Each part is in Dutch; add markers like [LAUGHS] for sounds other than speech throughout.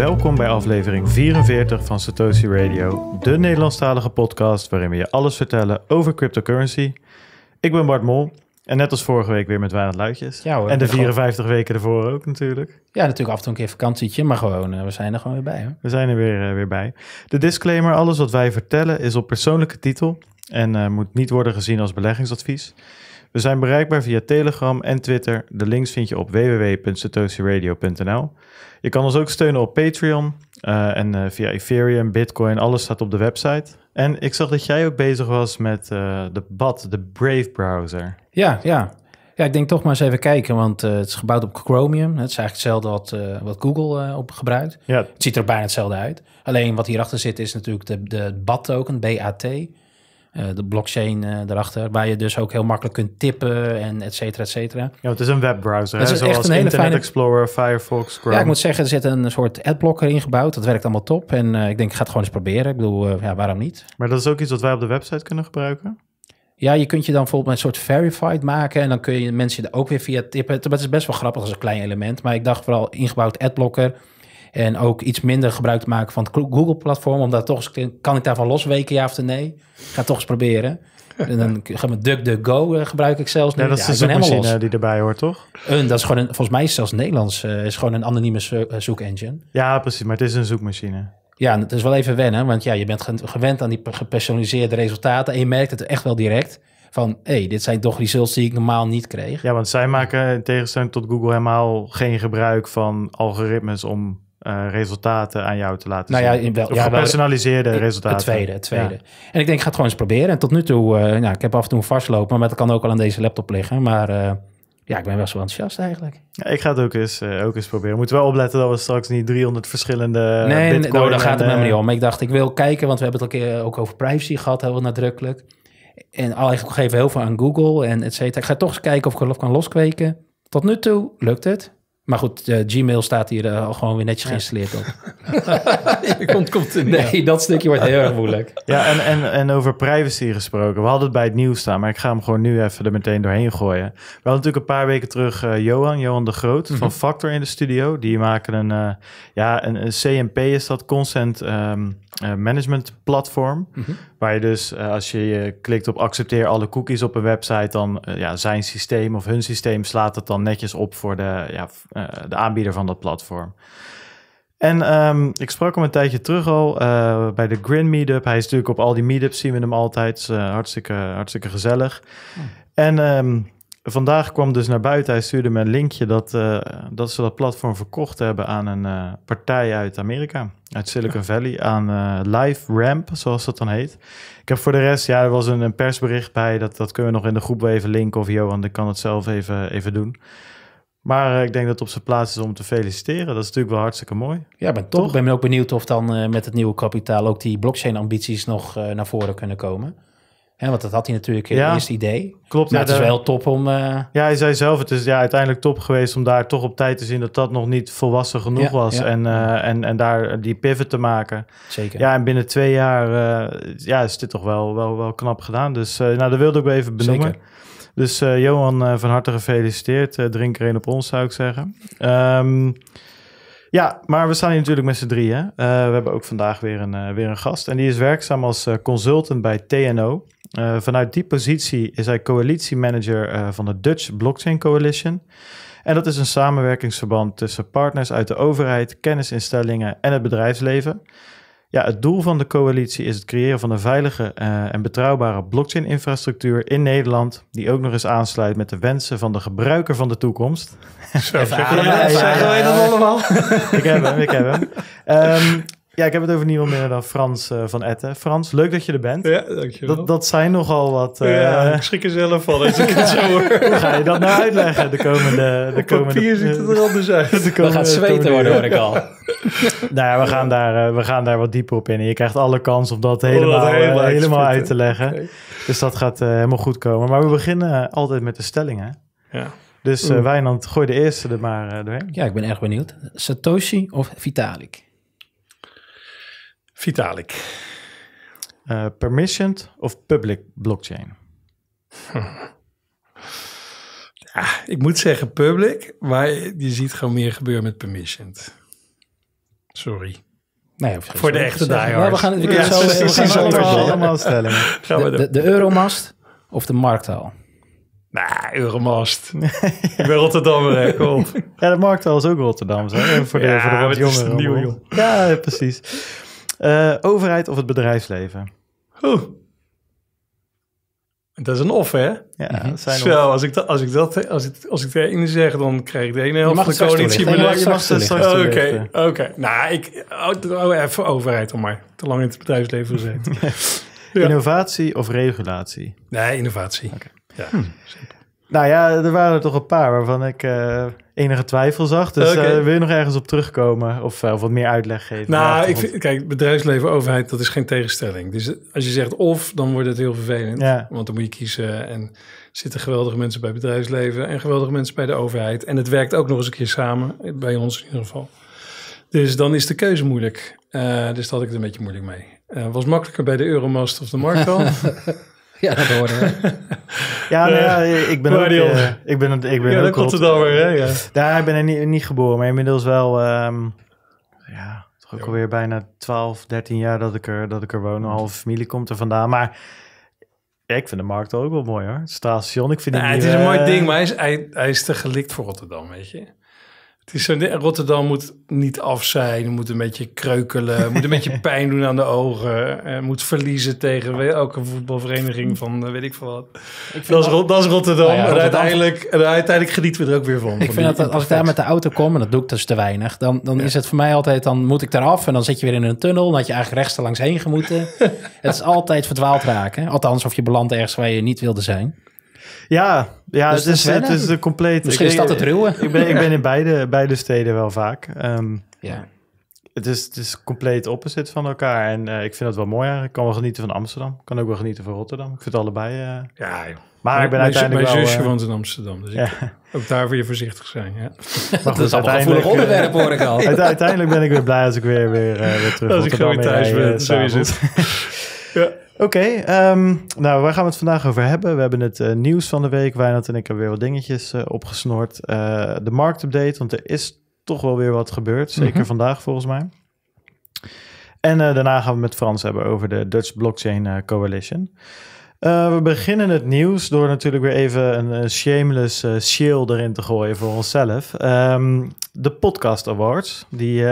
Welkom bij aflevering 44 van Satoshi Radio, de Nederlandstalige podcast waarin we je alles vertellen over cryptocurrency. Ik ben Bart Mol en net als vorige week weer met weinig Luitjes. Ja en de 54 weken ervoor ook natuurlijk. Ja, natuurlijk af en toe een keer vakantietje, maar gewoon, eh, we zijn er gewoon weer bij. Hoor. We zijn er weer, eh, weer bij. De disclaimer, alles wat wij vertellen is op persoonlijke titel en eh, moet niet worden gezien als beleggingsadvies. We zijn bereikbaar via Telegram en Twitter. De links vind je op www.satoshiradio.nl. Je kan ons ook steunen op Patreon eh, en eh, via Ethereum, Bitcoin. Alles staat op de website. En ik zag dat jij ook bezig was met eh, de BAT, de Brave browser. Ja, ja. Ja, ik denk toch maar eens even kijken, want het is gebouwd op Chromium. Het is eigenlijk hetzelfde wat, Google uh, op gebruikt. Ja. Het ziet er bijna hetzelfde uit. Alleen wat hierachter zit is natuurlijk de, de BAT-token, BAT. Eh, de blockchain eh, erachter, waar je dus ook heel makkelijk kunt tippen en et cetera, et cetera. Ja, het is een webbrowser, hè? zoals Internet Explorer, Firefox, Ja, ik moet zeggen, er zit een soort adblocker ingebouwd. Dat werkt allemaal top en eh, ik denk, ik ga het gewoon eens proberen. Ik bedoel, ja, waarom niet? Maar dat is ook iets wat wij op de website kunnen gebruiken? Ja, je kunt je dan bijvoorbeeld een soort verified maken en dan kun je mensen er ook weer via tippen. Dat is best wel grappig als een klein element, maar ik dacht vooral ingebouwd adblocker en ook iets minder gebruik te maken van het Google-platform. Omdat toch kan ik daarvan losweken, ja of nee? Ga toch eens proberen. En dan [LAUGHS] gaan we DuckDuckGo eh, gebruik ik zelfs nu. dat is een de zoekmachine die erbij hoort, toch? En dat is gewoon volgens mij is zelfs Nederlands, uh, is gewoon een anonieme eh, zoekengine. Ja, precies, maar het is een zoekmachine. Ja, het is wel even wennen, want ja, je bent gewend aan die gepersonaliseerde resultaten. En je merkt het echt wel direct van, hé, hey, dit zijn toch results die ik normaal niet kreeg. Ja, want zij maken in tegenstelling tot Google helemaal geen gebruik van algoritmes om eh, resultaten aan jou te laten nou zien. Ja, in wel, gepersonaliseerde resultaten. Het tweede, het tweede. En ik denk, ik ga het gewoon eens proberen. En tot nu toe, uh, nou, ik heb af en toe vastlopen, maar dat kan ook al aan deze laptop liggen. Maar eh, ja, ik ben wel zo enthousiast eigenlijk. Ja, ik ga het ook eens, ook eens proberen. Moeten wel opletten dat we straks niet 300 verschillende Nee, bitcoin nee, nou, daar gaat het helemaal niet om. Ik dacht, ik wil kijken, want we hebben het al keer ook over privacy gehad, heel nadrukkelijk. En eigenlijk geven heel veel aan Google en et cetera. Ik ga toch eens kijken of ik het kan loskweken. Tot nu toe lukt het. Maar goed, eh, Gmail staat hier uh, gewoon weer netjes geïnstalleerd op. [LAUGHS] komt, komt nee, dat stukje wordt heel erg moeilijk. Ja, en, en, en over privacy gesproken. We hadden het bij het nieuws staan, maar ik ga hem gewoon nu even er meteen doorheen gooien. We hadden natuurlijk een paar weken terug eh, Johan, Johan de Groot mhm. van Factor in de studio. Die maken een, ja, een, CMP is dat, Consent ehm, Management Platform. Mhm. Waar je dus, eh, als je klikt op accepteer alle cookies op een website, dan eh, ja, zijn systeem of hun systeem slaat het dan netjes op voor de, ja, eh, de aanbieder van dat platform. En ehm, ik sprak hem een tijdje terug al bij de Grin Meetup. Hij is natuurlijk op al die meetups, zien we hem altijd. hartstikke, hartstikke gezellig. Oh. En um, vandaag kwam dus naar buiten, hij stuurde me een linkje dat, eh, dat ze dat platform verkocht hebben aan een eh, partij uit Amerika, uit Silicon Valley, aan uh, Live Ramp, zoals dat dan heet. Ik heb voor de rest, ja, er was een, persbericht bij, dat, dat kunnen we nog in de groep wel even linken, of Johan, ik kan het zelf even, even doen. Maar ik denk dat het op zijn plaats is om te feliciteren. Dat is natuurlijk wel hartstikke mooi. Ja, ben toch? Ik ben ook benieuwd of dan met het nieuwe kapitaal ook die blockchain-ambities nog naar voren kunnen komen. Hè, want dat had hij natuurlijk eh, ja, het eerste idee. Klopt. dat het is wel top om... Eh, ja, hij zei zelf, het is ja, uiteindelijk top geweest om daar toch op tijd te zien dat dat nog niet volwassen genoeg was. En, eh, en, en daar die pivot te maken. Zeker. Ja, en binnen twee jaar ja, is dit toch wel, wel, wel knap gedaan. Dus nou, dat wilde ik even benoemen. Dus Johan, van harte gefeliciteerd. drink er een op ons, zou ik zeggen. Ehm, ja, maar we staan hier natuurlijk met z'n drieën. we hebben ook vandaag weer een, weer een gast. En die is werkzaam als consultant bij TNO vanuit die positie is hij coalitiemanager uh, van de Dutch Blockchain Coalition. En dat is een samenwerkingsverband tussen partners uit de overheid, kennisinstellingen en het bedrijfsleven. Ja, het doel van de coalitie is het creëren van een veilige en betrouwbare blockchain-infrastructuur in Nederland, die ook nog eens aansluit met de wensen van de gebruiker van de toekomst. Zo, zeggen wij dat allemaal? ik heb hem, ik heb hem. Ja, ik heb het over niemand minder dan Frans eh, van Etten. Frans, leuk dat je er bent. Ja, dankjewel. Dat, dat zijn nogal wat... Uh, ik er zelf van [LAUGHS] het zo hoor. Hoe ga je dat nou uitleggen de komende... De komende papier ziet het eh, er anders uit. [LAUGHS] De komende, gaat zweten worden, hoor ik al. [LAUGHS] nou ja, we gaan, daar, we gaan daar wat dieper op in. je krijgt alle kans om dat oh, helemaal, helemaal, uit te leggen. Dus dat gaat helemaal goed komen. Maar we beginnen altijd met de stellingen. Ja. Dus uh, Wijnand, gooi de eerste er maar doorheen. Ja, ik ben erg benieuwd. Satoshi of Vitalik? Vitalik. Eh, permissioned of public blockchain? [LAUGHS] Ja, ik moet zeggen public, maar je ziet gewoon meer gebeuren met permissioned. Sorry. Nee, voor de echte diehards. we gaan, we ja, zo, gaan zo allemaal stellen. [LAUGHS] De, de, de, Euromast of de Markthal? Nou, Euromast. ik ben Rotterdammer, [LAUGHS] ja, de Markthal is ook Rotterdam. Voor de, ja, voor de Ja, precies. Eh, overheid of het bedrijfsleven? Oeh. Dat is een of, hè? Ja, mhm. dat zijn Zo, als ik, dat, als, ik dat, als, ik, als ik de zeg, dan krijg ik de ene helft van de coalitie. je mag Oké, oké. Nou, ik... Oh, oh, even overheid om maar. Te lang in het bedrijfsleven gezeten. [LAUGHS] Innovatie of regulatie? Nee, innovatie. Ja, hm. Nou ja, er waren er toch een paar waarvan ik eh, enige twijfel zag. Dus okay. Eh, wil je nog ergens op terugkomen of, eh, of wat meer uitleg geven? Nou, ik vind, kijk, bedrijfsleven, overheid, dat is geen tegenstelling. Dus als je zegt of, dan wordt het heel vervelend. Want dan moet je kiezen en zitten geweldige mensen bij bedrijfsleven en geweldige mensen bij de overheid. En het werkt ook nog eens een keer samen, bij ons in ieder geval. Dus dan is de keuze moeilijk. dus dat had ik er een beetje moeilijk mee. was makkelijker bij de Euromast of de dan? [LAUGHS] [LAUGHS] Ja, dat hoorde we. ja, nou ja, ik ben ook... Eh, ik ben, ik ben ja, ook Rotterdammer, hè? Ja. Daar, nou, ben ik niet, niet geboren, maar inmiddels wel... Ehm, ja, toch ook alweer bijna 12, 13 jaar dat ik er, dat ik er woon. Een halve familie komt er vandaan, maar... ik vind de markt ook wel mooi hoor. Het station, ik vind het, het is een mooi ding, maar hij is, hij is te gelikt voor Rotterdam, weet je. Rotterdam moet niet af zijn, moet een beetje kreukelen, [LAUGHS] moet een beetje pijn doen aan de ogen, eh, moet verliezen tegen elke voetbalvereniging van eh, weet ik veel wat. dat, is, is, Rotterdam. Nou en, Uiteindelijk, en genieten we er ook weer van. Ik vind dat als ik daar met de auto kom, en dat doe ik dus te weinig, dan, dan is het voor mij altijd, dan moet ik eraf en dan zit je weer in een tunnel, dan had je eigenlijk rechts er langs heen gemoeten. [LAUGHS] het is altijd verdwaald raken, althans of je belandt ergens waar je niet wilde zijn. Ja, ja dus het, is, het is compleet. Misschien ik, is dat het ruwe. Ik ben, ik ben in [LAUGHS] beide, beide steden wel vaak. Um, ja. Het is, het is compleet opposite van elkaar. En uh, ik vind dat wel mooi Ik kan wel genieten van Amsterdam. Ik kan ook wel genieten van Rotterdam. Ik vind het allebei... Eh, ja, joh. Maar ik ben mijn, uiteindelijk Mijn wel, zusje uh, woont in Amsterdam, dus ik, [LAUGHS] ook daar wil je voorzichtig zijn. Ja. [LAUGHS] Maar dat is allemaal gevoelig onderwerp, hoor ik al. uiteindelijk ben ik weer blij als ik weer, weer, weer terug als ik gewoon thuis ben, sowieso. ja. Oké, ehm, nou waar gaan we het vandaag over hebben? We hebben het eh, nieuws van de week. Wijnand en ik hebben weer wat dingetjes uh, opgesnord. Eh, de marktupdate, want er is toch wel weer wat gebeurd. Zeker mhm. vandaag volgens mij. En daarna gaan we met Frans hebben over de Dutch Blockchain Coalition. we beginnen het nieuws door natuurlijk weer even een shameless shield erin te gooien voor onszelf. Ehm, de Podcast Awards, die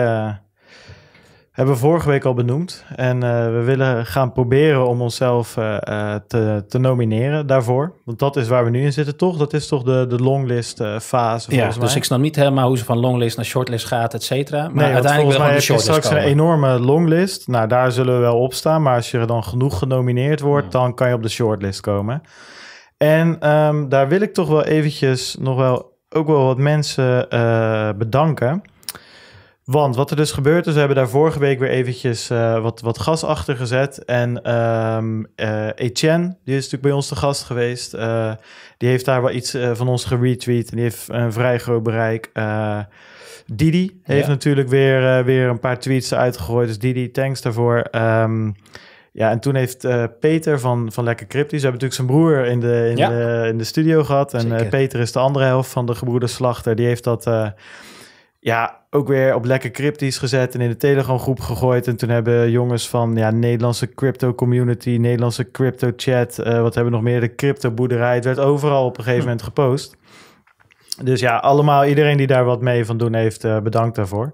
hebben we vorige week al benoemd. En eh, we willen gaan proberen om onszelf eh, eh, te, te, nomineren daarvoor. Want dat is waar we nu in zitten, toch? Dat is toch de, de longlist fase, ja, dus mij. dus ik snap niet helemaal hoe ze van longlist naar shortlist gaat, et cetera. Maar uiteindelijk is mij heb je straks een enorme longlist. Nou, daar zullen we wel op staan. Maar als je dan genoeg genomineerd wordt, hmm. dan kan je op de shortlist komen. En ehm, daar wil ik toch wel eventjes nog wel ook wel wat mensen bedanken... Want wat er dus gebeurd is, we hebben daar vorige week weer eventjes eh, wat, wat gas achter gezet. En um, Etienne, die is natuurlijk bij ons te gast geweest, eh, die heeft daar wel iets van ons geretweet. En die heeft een vrij groot bereik. Didi heeft natuurlijk weer, weer een paar tweets uitgegooid. Dus Didi, thanks daarvoor. Ehm, ja, en toen heeft Peter van, van Lekker Cryptisch... hebben natuurlijk zijn broer in de, in, de, in de studio gehad. En Peter is de andere helft van de gebroeders Slachter. Die heeft dat... ja, ook weer op lekker cryptisch gezet en in de Telegram groep gegooid. En toen hebben jongens van ja, Nederlandse crypto community, Nederlandse crypto chat, eh, wat hebben we nog meer, de crypto boerderij. Het werd overal op een gegeven hm. moment gepost. Dus ja, allemaal iedereen die daar wat mee van doen heeft, eh, bedankt daarvoor.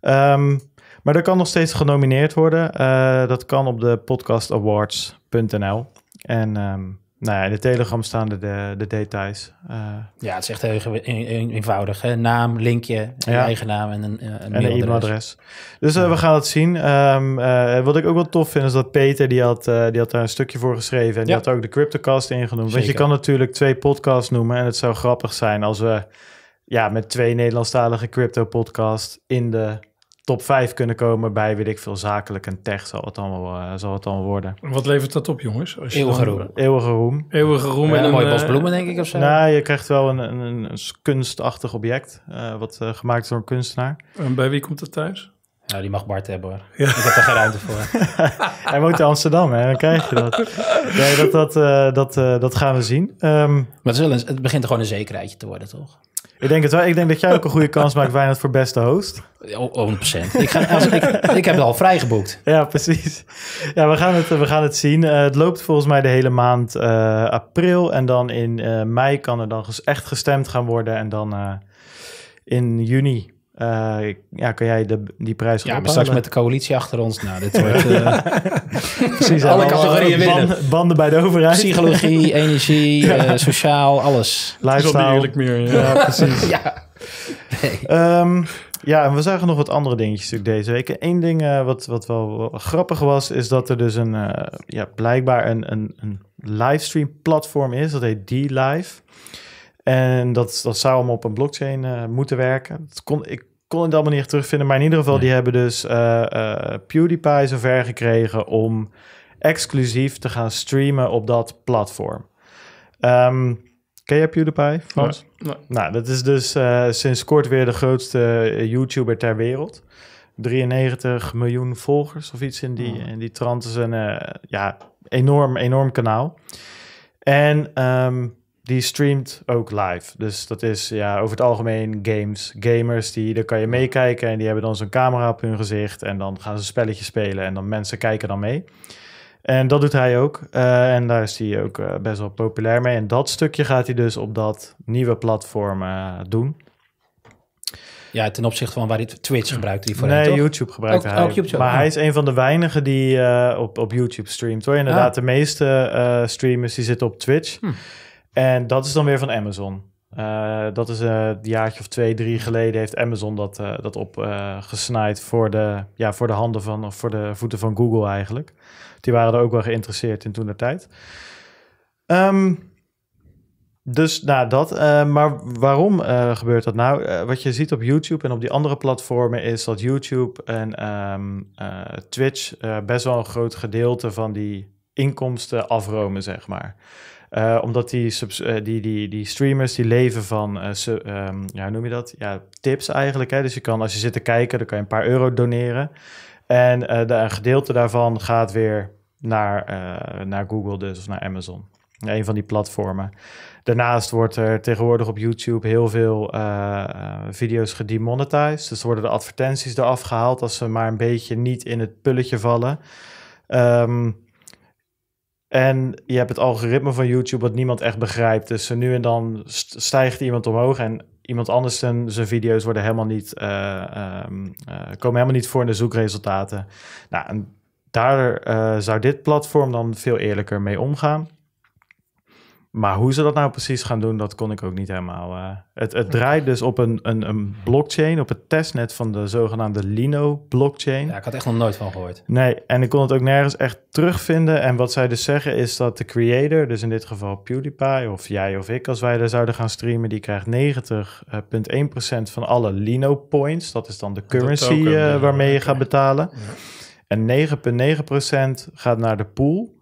Ehm, maar er kan nog steeds genomineerd worden. Eh, dat kan op de podcastawards.nl. En ehm, nou in de Telegram staan de, de, details. Eh, ja, het is echt heel eenvoudig. Hè? Naam, linkje, ja. eigen naam en een, eh, een, e-mailadres. Dus eh, we gaan het zien. Ehm, wat ik ook wel tof vind, is dat Peter, die had, die had daar een stukje voor geschreven. En die had ook de CryptoCast ingenoemd. Want je kan natuurlijk twee podcasts noemen. En het zou grappig zijn als we ja, met twee Nederlandstalige crypto-podcasts in de top 5 kunnen komen bij, weet ik veel, zakelijk en tech zal het allemaal eh, zal het dan worden. Wat levert dat op, jongens? eeuwige roem. Eeuwige roem. Eeuwige roem en, een mooie eh, bos bloemen, denk ik, of zo? Nou, je krijgt wel een, een, kunstachtig object, eh, wat gemaakt is door een kunstenaar. En bij wie komt dat thuis? Nou, die mag Bart hebben hoor. Ja. Ik heb daar geen ruimte voor. [LAUGHS] Hij woont in Amsterdam, hè? Dan krijg je dat. dat, dat, dat, dat gaan we zien. Ehm, maar het, het begint er gewoon een zekerheidje te worden, toch? Ik denk het wel. Ik denk dat jij ook een goede kans maakt, Wijnand, voor beste host. 100%. Ik, ga, als, ik, ik heb het al vrijgeboekt. Ja, precies. Ja, we gaan het, we gaan het zien. Eh, het loopt volgens mij de hele maand eh, april. En dan in eh, mei kan er dan echt gestemd gaan worden. En dan in juni uh, ja, kan jij de, die prijs Ja, maar straks met de coalitie achter ons. Nou, dit [LAUGHS] wordt... Uh, Precies. Alle categorieën banden, banden, bij de overheid. Psychologie, [LAUGHS] energie, eh, sociaal, alles. Lifestyle. eerlijk meer. Ja, precies. [LAUGHS] ja. Ehm, ja, en we zagen nog wat andere dingetjes deze week. Eén ding wat, wat wel grappig was, is dat er dus een, ja, blijkbaar een, een, een livestream platform is. Dat heet D-Live. En dat, dat zou hem op een blockchain eh, moeten werken. Dat kon, ik kon het allemaal niet terugvinden. Maar in ieder geval, die hebben dus uh, uh, PewDiePie zover gekregen om exclusief te gaan streamen op dat platform. Um, ken jij PewDiePie, Nou, dat is dus sinds kort weer de grootste YouTuber ter wereld. 93 miljoen volgers of iets in die, en oh. die trant. is een ja, enorm, enorm kanaal. En um, die streamt ook live. Dus dat is ja, over het algemeen games. Gamers, die, daar kan je meekijken en die hebben dan zo'n camera op hun gezicht. En dan gaan ze een spelletje spelen en dan mensen kijken dan mee. En dat doet hij ook. Eh, en daar is hij ook eh, best wel populair mee. En dat stukje gaat hij dus op dat nieuwe platform eh, doen. Ja, ten opzichte van waar hij Twitch gebruikt. Die voor nee, YouTube gebruikt hij. Ook oh. maar hij is een van de weinigen die op, op YouTube streamt. Hoor. Inderdaad, ah. de meeste streamers die zitten op Twitch. Hm. En dat is dan weer van Amazon. Eh, dat is eh, een jaartje of twee, drie geleden heeft Amazon dat, uh, dat opgesnaaid uh, voor, de, ja, voor de handen van, of voor de voeten van Google eigenlijk. Die waren er ook wel geïnteresseerd in toen de tijd. Ehm, dus nou, dat. maar waarom gebeurt dat nou? wat je ziet op YouTube en op die andere platformen is dat YouTube en ehm, Twitch best wel een groot gedeelte van die inkomsten afromen, zeg maar. Eh, omdat die, eh, die, die, die streamers die leven van, eh, ehm, ja, hoe noem je dat? Ja, tips eigenlijk. Hè? Dus je kan, als je zit te kijken, dan kan je een paar euro doneren. En een gedeelte daarvan gaat weer naar, naar Google dus, of naar Amazon. Een van die platformen. Daarnaast wordt er tegenwoordig op YouTube heel veel video's gedemonetized. Dus worden de advertenties eraf gehaald als ze maar een beetje niet in het pulletje vallen. Um, en je hebt het algoritme van YouTube wat niemand echt begrijpt. Dus nu en dan stijgt iemand omhoog en iemand anders zijn, video's worden helemaal niet, eh, ehm, eh, komen helemaal niet voor in de zoekresultaten. Nou, en daar eh, zou dit platform dan veel eerlijker mee omgaan. Maar hoe ze dat nou precies gaan doen, dat kon ik ook niet helemaal. Eh. het, het draait dus op een, een, een blockchain, op het testnet van de zogenaamde Lino-blockchain. Ja, ik had echt nog nooit van gehoord. Nee, en ik kon het ook nergens echt terugvinden. En wat zij dus zeggen is dat de creator, dus in dit geval PewDiePie of jij of ik, als wij daar zouden gaan streamen, die krijgt 90,1% eh, van alle Lino-points. Dat is dan de currency eh, waarmee je gaat betalen. En 9,9% gaat naar de pool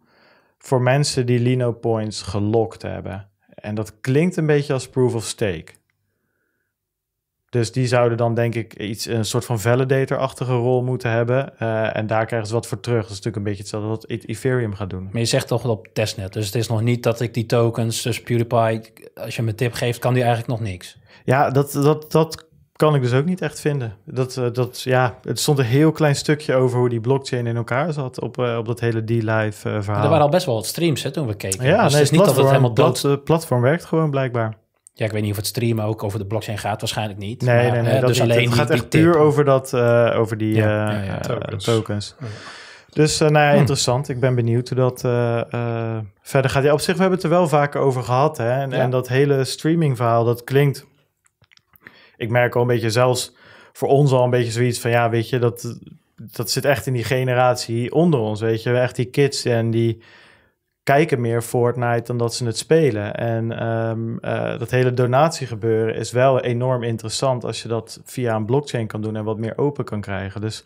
voor mensen die Lino Points gelokt hebben. En dat klinkt een beetje als proof of stake. Dus die zouden dan denk ik iets, een soort van validator-achtige rol moeten hebben. Eh, en daar krijgen ze wat voor terug. Dat is natuurlijk een beetje hetzelfde wat e- Ethereum gaat doen. Maar je zegt toch op testnet. Dus het is nog niet dat ik die tokens, dus PewDiePie, als je me tip geeft, kan die eigenlijk nog niks. Ja, dat, dat, dat kan ik dus ook niet echt vinden. Dat, uh, dat, ja, het stond een heel klein stukje over hoe die blockchain in elkaar zat op, eh, op dat hele D-Live eh, verhaal. er waren al best wel wat streams hè, toen we keken. Ja, dus het is niet dat het helemaal dood... Het platform werkt gewoon blijkbaar. Ja, ik weet niet of het streamen ook over de blockchain gaat, waarschijnlijk niet. Nee, maar, Dat dus alleen het gaat echt puur over, dat, over die ja, ja, tokens. Dus uh, nou ja, hm. interessant. Ik ben benieuwd hoe dat verder gaat. Ja, op zich, we hebben het er wel vaker over gehad. Hè? En, en dat hele streaming verhaal, dat klinkt ik merk al een beetje zelfs voor ons al een beetje zoiets van ja, weet je, dat, dat zit echt in die generatie onder ons. Weet je, echt die kids en die kijken meer Fortnite dan dat ze het spelen. En ehm, eh, dat hele donatiegebeuren is wel enorm interessant als je dat via een blockchain kan doen en wat meer open kan krijgen. Dus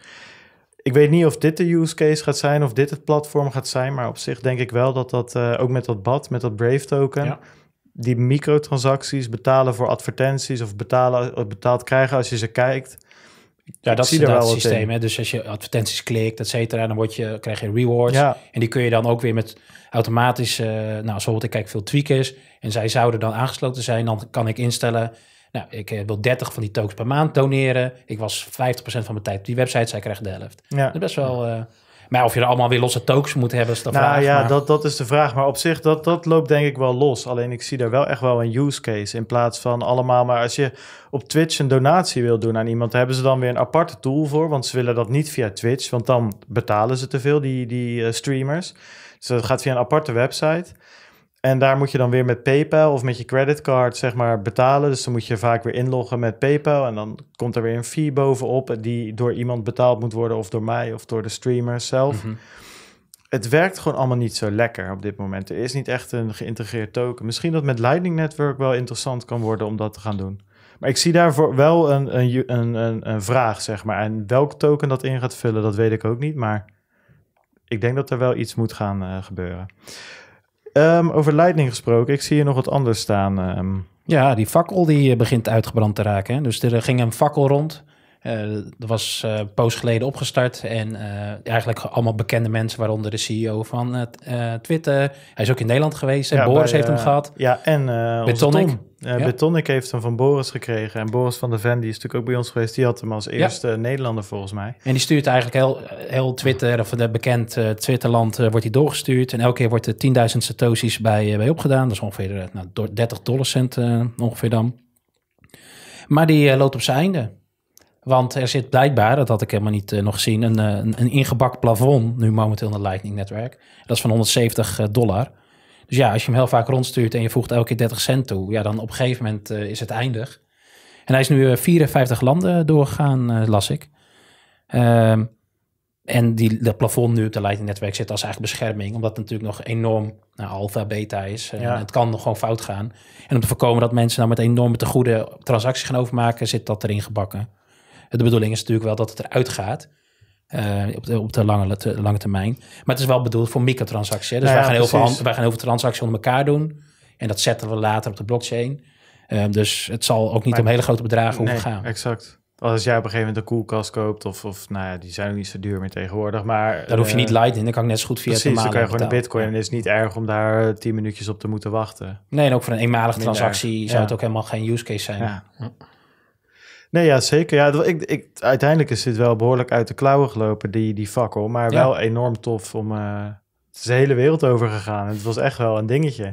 ik weet niet of dit de use case gaat zijn of dit het platform gaat zijn, maar op zich denk ik wel dat dat eh, ook met dat bad, met dat Brave token. Ja die microtransacties, betalen voor advertenties of betalen, eh, betaald krijgen als je ze kijkt. Ja, dat is het systeem. Hè? Dus als je advertenties klikt, et cetera, dan word je, krijg je rewards. Ja. En die kun je dan ook weer met automatisch, uh, nou, bijvoorbeeld ik kijk veel tweakers en zij zouden dan aangesloten zijn, dan kan ik instellen, nou, ik eh, wil 30 van die tokens per maand doneren. Ik was 50% van mijn tijd op die website, zij krijgt de helft. Ja. Dat is best wel... Maar of je er allemaal weer losse tokens moet hebben, is de nou, vraag. Ja, dat, dat is de vraag. Maar op zich, dat, dat loopt denk ik wel los. Alleen ik zie daar wel echt wel een use case. In plaats van allemaal, maar als je op Twitch een donatie wil doen aan iemand, hebben ze dan weer een aparte tool voor. Want ze willen dat niet via Twitch, want dan betalen ze te veel, die, die eh, streamers. Dus dat gaat via een aparte website. En daar moet je dan weer met PayPal of met je creditcard zeg maar, betalen. Dus dan moet je vaak weer inloggen met PayPal. En dan komt er weer een fee bovenop die door iemand betaald moet worden, of door mij of door de streamer zelf. Mhm. Het werkt gewoon allemaal niet zo lekker op dit moment. Er is niet echt een geïntegreerd token. Misschien dat met Lightning Network wel interessant kan worden om dat te gaan doen. Maar ik zie daarvoor wel een, een, een, een vraag, zeg maar. En welk token dat in gaat vullen, dat weet ik ook niet. Maar ik denk dat er wel iets moet gaan eh, gebeuren. Ehm, over Lightning gesproken, ik zie hier nog wat anders staan. Ehm. Ja, die fakkel die eh, begint uitgebrand te raken. Hè? Dus er eh, ging een fakkel rond dat eh, was eh, een poos geleden opgestart. En eh, eigenlijk allemaal bekende mensen, waaronder de CEO van Twitter. Hij is ook in Nederland geweest. En Boris heeft hem gehad. Ja, en Betonic. Uh, ja. heeft hem van Boris gekregen. En Boris van de Ven, die is natuurlijk ook bij ons geweest. Die had hem als eerste Nederlander volgens mij. En die stuurt eigenlijk heel, heel Twitter, of de bekend Twitterland, wordt hij doorgestuurd. En elke keer wordt er 10.000 satoshis bij, bij opgedaan. Dat is ongeveer nou, 30 dollarcent ongeveer dan. Maar die loopt op zijn einde. Want er zit blijkbaar, dat had ik helemaal niet eh, nog gezien, een, eh, een, een, plafond nu momenteel in het Lightning-netwerk. Dat is van 170 eh, dollar. Dus ja, als je hem heel vaak rondstuurt en je voegt elke keer 30 cent toe, ja, dan op een gegeven moment is het eindig. En hij is nu 54 landen doorgegaan, las ik. Ehm, en die, dat plafond nu op de Lightning-netwerk zit als eigenlijk bescherming, omdat het natuurlijk nog enorm nou, alfa, beta is. En het kan nog gewoon fout gaan. En om te voorkomen dat mensen nou met enorme goede transacties gaan overmaken, zit dat erin gebakken. De bedoeling is natuurlijk wel dat het eruit gaat. Eh, op, de, op de, lange, lange termijn. Maar het is wel bedoeld voor microtransacties. Dus nou wij, gaan heel veel, wij gaan heel veel transacties onder elkaar doen. En dat zetten we later op de blockchain. Ehm, dus het zal ook niet om hele grote bedragen hoeven gaan. Exact. Als jij op een gegeven moment een koelkast koopt, of, of nou ja, die zijn ook niet zo duur meer tegenwoordig. Maar, daar hoef je niet eh, light in, dan kan ik net zo goed via precies, dan kan je gewoon een bitcoin. En het is niet erg om daar eh, tien minuutjes op te moeten wachten. Nee, en ook voor een eenmalige transactie zou het ook helemaal geen use case zijn. Ja. Nee, ja, zeker. Ja, ik, ik, uiteindelijk is dit wel behoorlijk uit de klauwen gelopen, die, die fakkel. Maar wel enorm tof om... Eh, het is de hele wereld over gegaan. Het was echt wel een dingetje.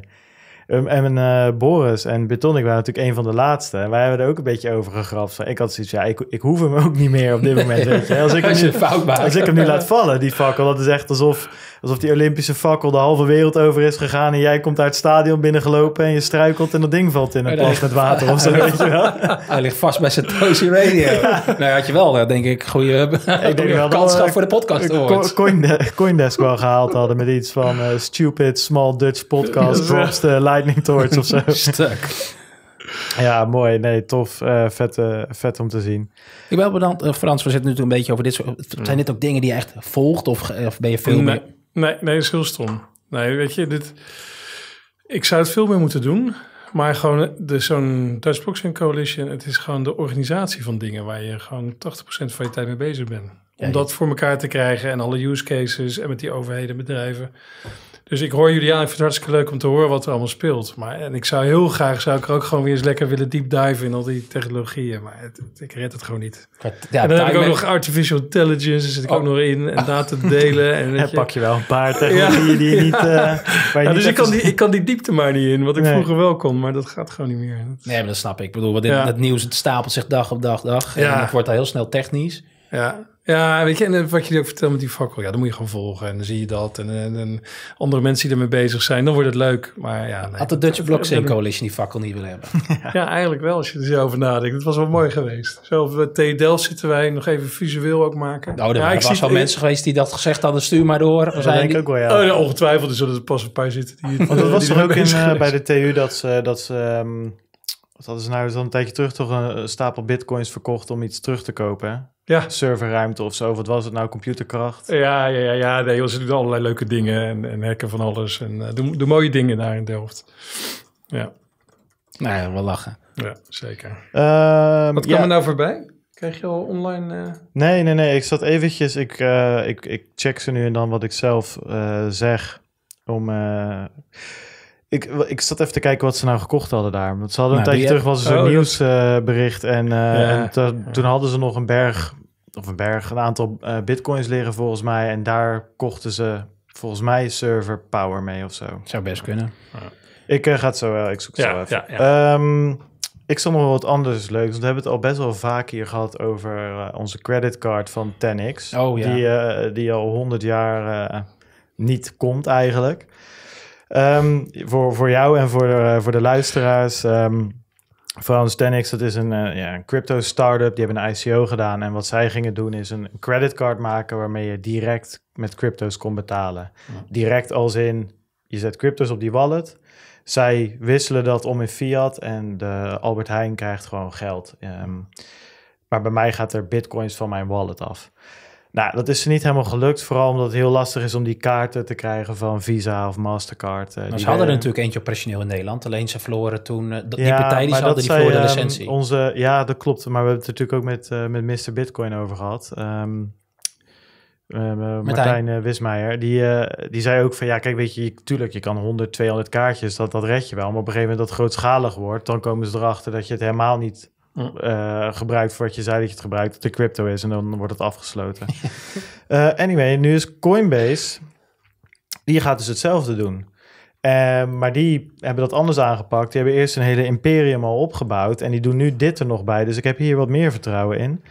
Um, en eh, Boris en Betonik waren natuurlijk een van de laatste. En wij hebben er ook een beetje over gegrapt. Ik had zoiets ja, ik, ik hoef hem ook niet meer op dit [LAUGHS] moment. weet je. Als, ik hem nu, fout als ik hem nu laat vallen, die fakkel, dat is echt alsof Alsof die Olympische fakkel de halve wereld over is gegaan. En jij komt uit het stadion binnengelopen en je struikelt en dat ding valt in een plas met water of zo, [LAUGHS] weet je wel. Hij ligt vast bij zijn Radio. Nou, had je wel, eh, denk ik, goede ik eh, denk wel kans gehad eh, voor de podcast. Coindesk, Coindesk wel gehaald hadden met iets van stupid small Dutch podcast drops lightning torch of zo. [LAUGHS] Stuk. Ja, mooi. Nee, tof. Uh, vet, vet om te zien. Ik ben bedankt, Frans. We zitten nu een beetje over dit soort... Zijn mm. dit ook dingen die je echt volgt? Of, of ben je veel... Nee, nee, dat is heel stom. Nee, weet je, dit, ik zou het veel meer moeten doen. Maar gewoon de, zo'n Dutch Boxing Coalition, het is gewoon de organisatie van dingen waar je gewoon 80% van je tijd mee bezig bent. Om dat voor elkaar te krijgen en alle use cases en met die overheden, bedrijven. Dus ik hoor jullie aan. Ik vind het hartstikke leuk om te horen wat er allemaal speelt. Maar, en ik zou heel graag, zou ik er ook gewoon weer eens lekker willen dive in al die technologieën. Maar ik red het gewoon niet. Ja, dan heb ik ook nog artificial intelligence, zit ik oh. ook nog in. En [LAUGHS] data delen. En pak je wel een paar [LAUGHS] technologieën die je niet... Eh, [LAUGHS] dus ik kan, die, ik kan die diepte maar niet in, wat ik vroeger wel kon. Maar dat gaat gewoon niet meer. Nee, maar dat snap ik. Ik bedoel, wat in, het nieuws het stapelt zich dag op dag, dag. En het wordt heel snel technisch. Ja. Ja, weet je, en eh, wat je ook vertelt met die fakkel, ja, dan moet je gewoon volgen en dan zie je dat. En, eh, en, andere mensen die ermee bezig zijn, dan wordt het leuk. Maar ja, nee, Had de Dutch Block Coalition die fakkel niet willen hebben? [LAUGHS] ja, eigenlijk wel, als je er zo over nadenkt. Het was wel mooi geweest. Zelf eh, bij T Delft zitten wij nog even visueel ook maken. Nou, er ja, was wel mensen geweest die dat gezegd hadden, stuur maar door. Ja, zijn ook wel, ja. Oh, nou, ongetwijfeld er zullen er pas een paar zitten die het, Want dat was toch ook in, bij de TU dat ze... Dat ze ehm, wat hadden ze nou dan een tijdje terug toch een stapel bitcoins verkocht om iets terug te kopen? ja. serverruimte of zo. Wat was het nou? Computerkracht? Ja, ja, ja. ja. Nee, joh, ze doen allerlei leuke dingen en, en hacken van alles. En uh, mooie dingen daar in Delft. Ja. Nou ja, wel lachen. Ja, zeker. Ehm, wat kan er nou voorbij? Krijg je al online? Eh? Nee, nee, nee. Ik zat eventjes... Ik, eh, ik, ik check ze nu en dan wat ik zelf zeg om... Ik, ik zat even te kijken wat ze nou gekocht hadden daar. Want ze hadden een nou, tijdje terug was er zo'n oh, dus- nieuwsbericht. en, eh, toen hadden ze nog een berg, of een berg, een aantal eh, bitcoins liggen volgens mij. En daar kochten ze volgens mij server power mee of zo. Zou best kunnen. Ja. Ik eh, ga het zo, ik zoek het zo even. Ehm, ik stond nog wel wat anders leuk Want we hebben het al best wel vaak hier gehad over onze creditcard van Tenix. x Oh, die, die al honderd jaar niet komt eigenlijk. Ehm, voor, voor jou en voor de, voor de luisteraars. Um, Frans Denix, dat is een, uh, ja, een crypto startup. Die hebben een ICO gedaan. En wat zij gingen doen is een creditcard maken waarmee je direct met crypto's kon betalen. Direct als in, je zet crypto's op die wallet. Zij wisselen dat om in fiat en de Albert Heijn krijgt gewoon geld. Ehm, maar bij mij gaat er bitcoins van mijn wallet af. Nou, dat is niet helemaal gelukt. Vooral omdat het heel lastig is om die kaarten te krijgen van Visa of Mastercard. Uh, ze hadden er natuurlijk eentje operationeel in Nederland. Alleen ze verloren toen... Eh, die ja, partij die ze hadden, die verloren de ehm, licentie. Onze, ja, dat klopt. Maar we hebben het natuurlijk ook met, eh, met Mr. Bitcoin over gehad. Um, Martijn, Martijn Wismeijer, die, die zei ook van... Ja, kijk, weet je, je, tuurlijk, je kan 100, 200 kaartjes. Dat, dat red je wel. Maar op een gegeven moment dat grootschalig wordt... dan komen ze erachter dat je het helemaal niet eh, gebruikt voor wat je zei dat je het gebruikt, dat de crypto is en dan wordt het afgesloten. [LAUGHS] Eh, anyway, nu is Coinbase, die gaat dus hetzelfde doen. Eh, maar die hebben dat anders aangepakt. Die hebben eerst een hele imperium al opgebouwd en die doen nu dit er nog bij. Dus ik heb hier wat meer vertrouwen in.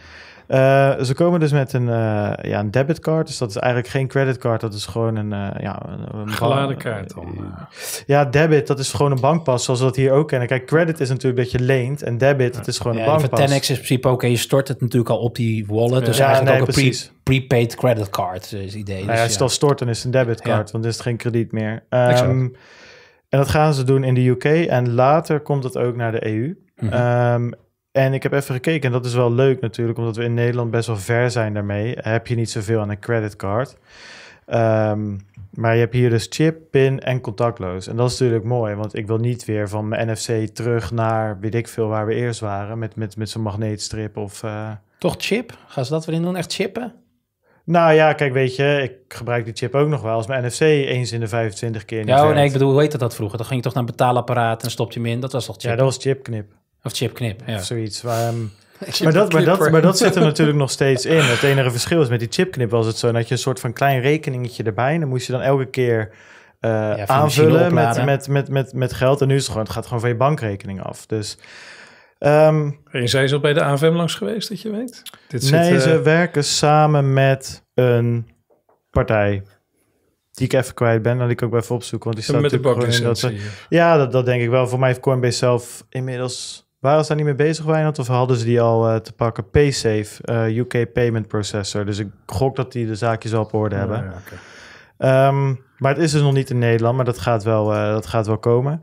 Eh, ze komen dus met een, uh, ja, een debitcard. Dus dat is eigenlijk geen creditcard. Dat is gewoon een... Uh, ja, een, Geladen kaart dan. Ja, debit, dat is gewoon een bankpas. Zoals we dat hier ook kennen. Kijk, credit is natuurlijk dat je leent. En debit, dat is gewoon een bankpas. tenx is in principe ook... een je stort het natuurlijk al op die wallet. Dus ja, eigenlijk nee, ook een pre prepaid creditcard is idee. Nou dus, ja, je het al stort, dan is het een debitcard. Want dan is het geen krediet meer. Ehm, en dat gaan ze doen in de UK. En later komt het ook naar de EU. Mm ehm, en ik heb even gekeken en dat is wel leuk natuurlijk, omdat we in Nederland best wel ver zijn daarmee. Heb je niet zoveel aan een creditcard. Ehm, maar je hebt hier dus chip, pin en contactloos. En dat is natuurlijk mooi, want ik wil niet weer van mijn NFC terug naar weet ik veel waar we eerst waren. Met, met, met zo'n magneetstrip of... Eh. Toch chip? Gaan ze dat weer in doen? Echt chippen? Nou ja, kijk, weet je, ik gebruik die chip ook nog wel als mijn NFC eens in de 25 keer. Ja, oh, nee, ik bedoel, hoe heet dat, dat vroeger? Dan ging je toch naar een betaalapparaat en stop je min. in. Dat was toch chip? Ja, dat was chipknip. Of chipknip, ja. Of zoiets. Ehm, [LAUGHS] maar, dat, maar, dat, maar dat zit er [LAUGHS] natuurlijk nog steeds in. Het enige verschil is met die chipknip was het zo... dat je een soort van klein rekeningetje erbij... en dan moest je dan elke keer... Eh, aanvullen met, met, met, met, geld. En nu is het gewoon, het gaat gewoon van je bankrekening af. Dus, um, en zij is al bij de AVM langs geweest, dat je weet? Dit nee, zit, ze eh, werken samen met een partij die ik even kwijt ben, dat ik ook bij even zoek. Want die staat met de in Ja, dat, dat denk ik wel. Voor mij heeft Coinbase zelf inmiddels waren ze daar niet mee bezig, Wijnand? Of hadden ze die al eh, te pakken? PaySafe, eh, UK Payment Processor. Dus ik gok dat die de zaakjes al op orde oh, hebben. Ja, ehm, maar het is dus nog niet in Nederland, maar dat gaat wel, eh, dat gaat wel komen.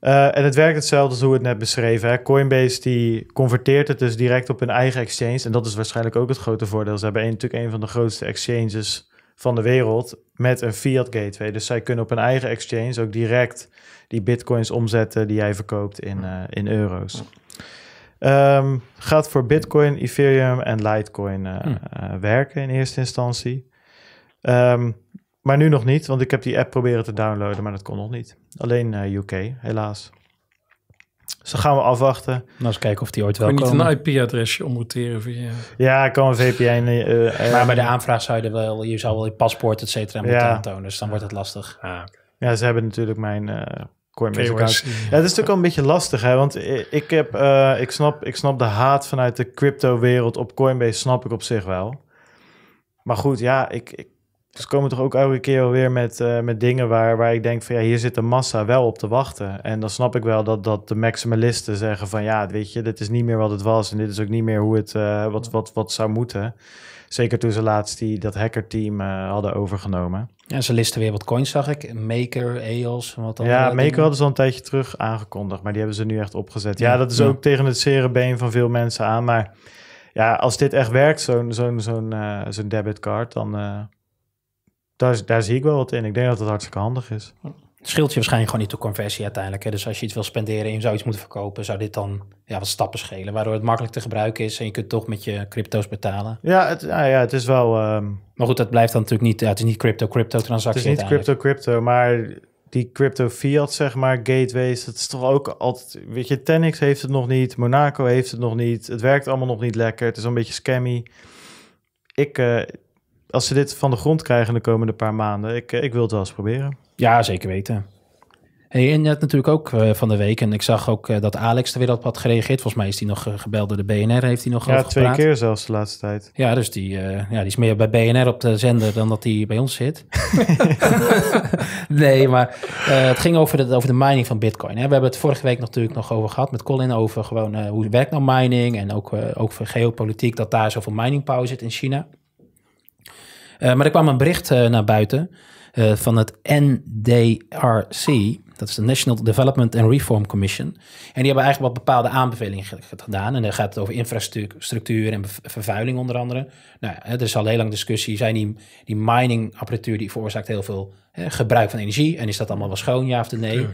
en het werkt hetzelfde als hoe we het net beschreven. Hè? Coinbase die converteert het dus direct op hun eigen exchange. En dat is waarschijnlijk ook het grote voordeel. Ze hebben natuurlijk een van de grootste exchanges van de wereld met een fiat gateway. Dus zij kunnen op een eigen exchange ook direct die bitcoins omzetten die jij verkoopt in, eh, in euro's. Ehm, gaat voor Bitcoin, Ethereum en Litecoin eh, hm. eh, werken in eerste instantie. Ehm, maar nu nog niet, want ik heb die app proberen te downloaden, maar dat kon nog niet. Alleen UK, helaas. Dus dan gaan we afwachten. Nou, eens kijken of die ooit wel Je niet een IP-adresje omrouteren via... Ja, ik kan een VPN... maar bij de aanvraag zou je wel... Je zou wel je paspoort, et cetera, moeten ja. aantonen. Dus dan wordt het lastig. Ja. Ah, ja, ze hebben natuurlijk mijn eh, Coinbase account. Ja, het is natuurlijk al een beetje lastig, hè? want ik, heb, eh, ik, snap, ik snap de haat vanuit de crypto-wereld op Coinbase, snap ik op zich wel. Maar goed, ja, ik, ik dus ze komen toch ook elke keer wel weer met, eh, met dingen waar, waar ik denk van ja, hier zit de massa wel op te wachten. En dan snap ik wel dat, dat de maximalisten zeggen van ja, weet je, dit is niet meer wat het was en dit is ook niet meer hoe het, wat, wat, wat zou moeten. Zeker toen ze laatst die, dat hackerteam uh, hadden overgenomen. En ze listen weer wat coins, zag ik. Maker, EOS, wat dan. Ja, Maker dingen. hadden ze al een tijdje terug aangekondigd, maar die hebben ze nu echt opgezet. Ja, dat is ook tegen het serenbeen van veel mensen aan. Maar ja, als dit echt werkt, zo'n zo'n zo'n eh, zo'n debitcard, dan eh, daar, daar zie ik wel wat in. Ik denk dat het hartstikke handig is scheelt je waarschijnlijk gewoon niet de conversie uiteindelijk. Hè? Dus als je iets wil spenderen en je zou iets moeten verkopen, zou dit dan ja, wat stappen schelen. Waardoor het makkelijk te gebruiken is en je kunt toch met je crypto's betalen. Ja, het, ja, het is wel. Ehm, maar goed, dat blijft dan natuurlijk niet. Ja, het is niet crypto-crypto transactie. Het is niet crypto-crypto, maar die crypto fiat, zeg maar, gateways, dat is toch ook altijd. Weet je, Tenix heeft het nog niet, Monaco heeft het nog niet. Het werkt allemaal nog niet lekker. Het is een beetje scammy. Ik. Eh, als ze dit van de grond krijgen de komende paar maanden, ik, eh, ik wil het wel eens proberen. Ja, zeker weten. Hey, en net natuurlijk ook eh, van de week. En ik zag ook eh, dat Alex er weer op had gereageerd. Volgens mij is hij nog eh, gebeld door de BNR. Heeft hij nog ja, twee keer zelfs de laatste tijd. Ja, dus die, ja, die is meer bij BNR op de zender dan dat hij bij ons zit. [LAUGHS] nee, maar het ging over de, over de mining van bitcoin. Hè. We hebben het vorige week natuurlijk nog over gehad met Colin. Over gewoon hoe werkt nou mining. En ook voor geopolitiek dat daar zoveel mining power zit in China. maar er kwam een bericht naar buiten... Eh, van het NDRC. Dat is de National Development and Reform Commission. En die hebben eigenlijk wat bepaalde aanbevelingen gedaan. En dan gaat het over infrastructuur en vervuiling onder andere. Nou, er is al heel lang discussie. Zijn die, die mining apparatuur die veroorzaakt heel veel gebruik van energie. En is dat allemaal wel schoon, ja of nee? Nou,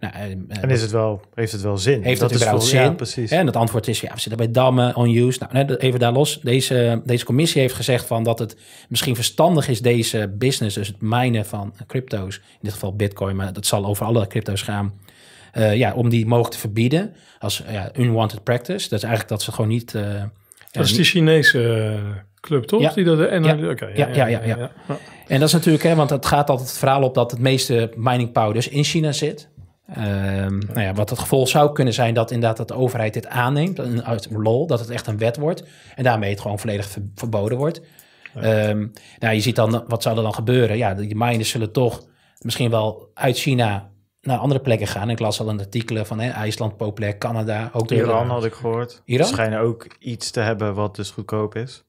eh, eh, en, is het wel, heeft het wel zin? Heeft dat het wel zin? precies. En het antwoord is, ja, we zitten bij dammen, unused. Nou, even daar los. Deze, deze commissie heeft gezegd van dat het misschien verstandig is, deze business, dus het mijnen van crypto's, in dit geval bitcoin, maar dat zal over alle crypto's gaan, eh, ja, om die mogelijk te verbieden als ja, unwanted practice. Dat is eigenlijk dat ze gewoon niet... Uh, dat is die Chinese Club, toch? Ja. Die dat, en ja. ja, ja. ja, ja, En dat is natuurlijk, hè, want het gaat altijd het verhaal op dat het meeste mining power dus in China zit. Ehm, nou ja, wat het gevolg zou kunnen zijn dat inderdaad dat de overheid dit aanneemt uit lol, dat het echt een wet wordt en daarmee het gewoon volledig verboden wordt. Ehm, nou, je ziet dan, wat zou er dan gebeuren? Ja, die miners zullen toch misschien wel uit China naar andere plekken gaan. Ik las al een artikelen van IJsland populair, Canada, ook Iran had ik gehoord. Iran? Schijnen ook iets te hebben wat dus goedkoop is.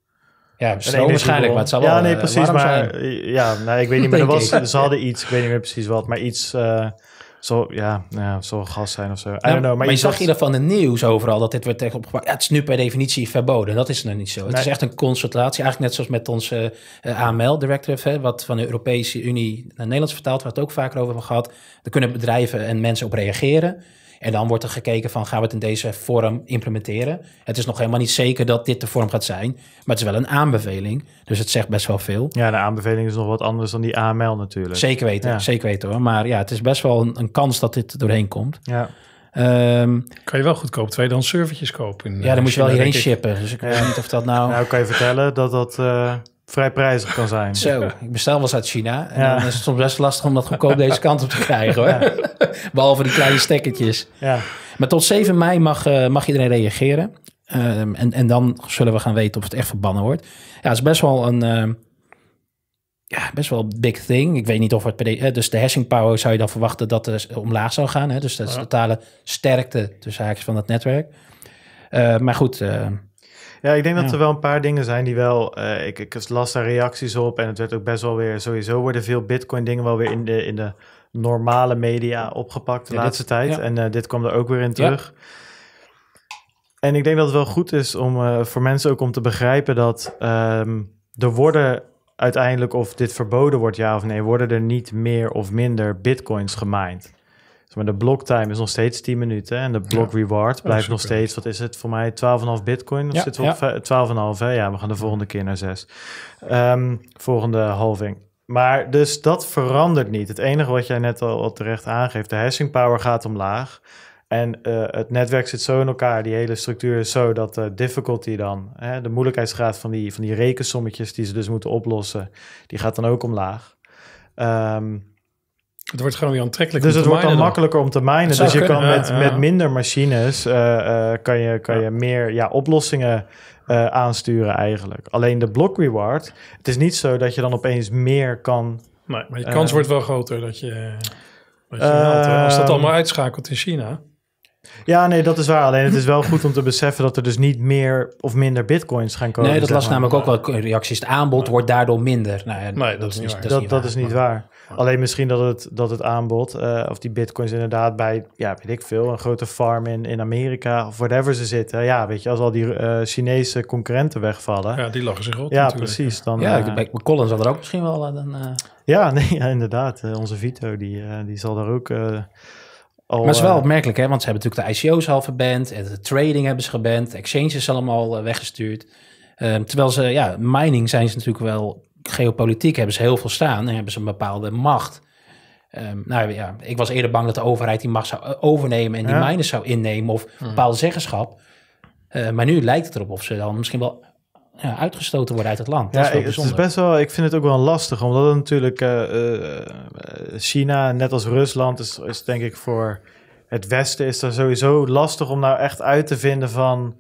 Ja, waarschijnlijk, maar het zal ja, nee, eh, precies, maar, eh, Ja, nou, ik weet niet meer, er was, ze hadden iets, ik weet niet meer precies wat, maar iets... Eh, zo, ja, nou ja, zal gas zijn of zo. I nou, don't know, maar, maar, je zag hier van het nieuws overal dat dit werd tegen opgepakt. Ja, het is nu per definitie verboden. Dat is nou niet zo. Het is echt een consultatie. Eigenlijk net zoals met onze AML-directive, wat van de Europese Unie naar Nederlands vertaald, waar het ook vaker over hebben gehad. Daar kunnen bedrijven en mensen op reageren. En dan wordt er gekeken van gaan we het in deze vorm implementeren. Het is nog helemaal niet zeker dat dit de vorm gaat zijn, maar het is wel een aanbeveling. Dus het zegt best wel veel. Ja, de aanbeveling is nog wat anders dan die AML natuurlijk. Zeker weten, zeker weten hoor. Maar ja, het is best wel een, een kans dat dit doorheen komt. Ja. Ehm, kan je wel goedkoop dan servertjes kopen. In, ja, dan eh, moet je wel hierheen shippen. Dus ik weet niet of dat nou... Nou, kan je vertellen dat dat... Eh, vrij prijzig kan zijn. Zo, ik bestel wel uit China. En dan is het soms best lastig om dat goedkoop deze kant op te krijgen hoor. Behalve die kleine stekketjes. Ja. Maar tot 7 mei mag, eh, mag iedereen reageren. Ehm, en, en dan zullen we gaan weten of het echt verbannen wordt. Ja, is best wel een. Ehm, ja, best wel big thing. Ik weet niet of het. Eh, dus de hashing power zou je dan verwachten dat er omlaag zou gaan. Hè? Dus dat is de totale sterkte tussen haakjes van het netwerk. Eh, maar goed, ehm, ja, ik denk dat er wel een paar dingen zijn die wel. Eh, ik, ik las daar reacties op en het werd ook best wel weer. Sowieso worden veel Bitcoin-dingen wel weer in de, in de normale media opgepakt de laatste tijd. En eh, dit kwam er ook weer in terug. En ik denk dat het wel goed is om eh, voor mensen ook om te begrijpen dat um, er worden uiteindelijk, of dit verboden wordt, ja of nee, worden er niet meer of minder bitcoins gemined maar de block is nog steeds 10 minuten. En de block reward oh, blijft nog steeds, wat is het voor mij, 12,5 bitcoin? Of ja, we op 12,5? Hè? Ja, we gaan de volgende keer naar 6. Um, ehm, volgende halving. Maar dus dat verandert niet. Het enige wat jij net al, al terecht aangeeft, de hashing power gaat omlaag. En uh, het netwerk zit zo in elkaar, die hele structuur is zo dat de difficulty dan, hè, de moeilijkheidsgraad van die, van die rekensommetjes die ze dus moeten oplossen, die gaat dan ook omlaag. Um, het wordt gewoon weer aantrekkelijk. Dus het wordt dan, makkelijker om te mijnen. Dus je kan met, met minder machines eh, eh, kan je, kan je meer ja, oplossingen eh, aansturen eigenlijk. Alleen de block reward, het is niet zo dat je dan opeens meer kan. Nee, maar je kans wordt wel groter dat je, dat je ehm, als dat allemaal uitschakelt in China. Ja, nee, dat is waar. Alleen het is wel goed om te beseffen dat er dus niet meer of minder bitcoins gaan komen. Nee, dat was namelijk ook wel reacties. Het aanbod wordt daardoor minder. Nou, nee, dat, is niet waar. Dat, is niet, waar, Alleen misschien dat het, dat het aanbod eh, of die bitcoins inderdaad bij, ja, weet ik veel, een grote farm in, in Amerika of whatever ze zitten. Ja, weet je, als al die eh, Chinese concurrenten wegvallen. Ja, die lachen zich op. Ja, precies. Dan, ja, uh, eh, ik, Collins zal er ook misschien wel Ja, [LAUGHS] nee, ja, inderdaad. onze Vito, die, die zal daar ook maar het is wel eh, opmerkelijk, hè? want ze hebben natuurlijk de ICO's al verband, en de trading hebben ze geband, exchanges allemaal eh, weggestuurd. Ehm, terwijl ze, ja, mining zijn ze natuurlijk wel, geopolitiek hebben ze heel veel staan en hebben ze een bepaalde macht. Ehm, nou ja, ik was eerder bang dat de overheid die macht zou eh, overnemen en die ja. miners zou innemen of hmm. bepaalde zeggenschap. Ehm, maar nu lijkt het erop of ze dan misschien wel uitgestoten worden uit het land. ja, het is best wel, ik vind het ook wel lastig, omdat het natuurlijk eh, eh, China, net als Rusland, is, is denk ik voor het Westen is daar sowieso lastig om nou echt uit te vinden van,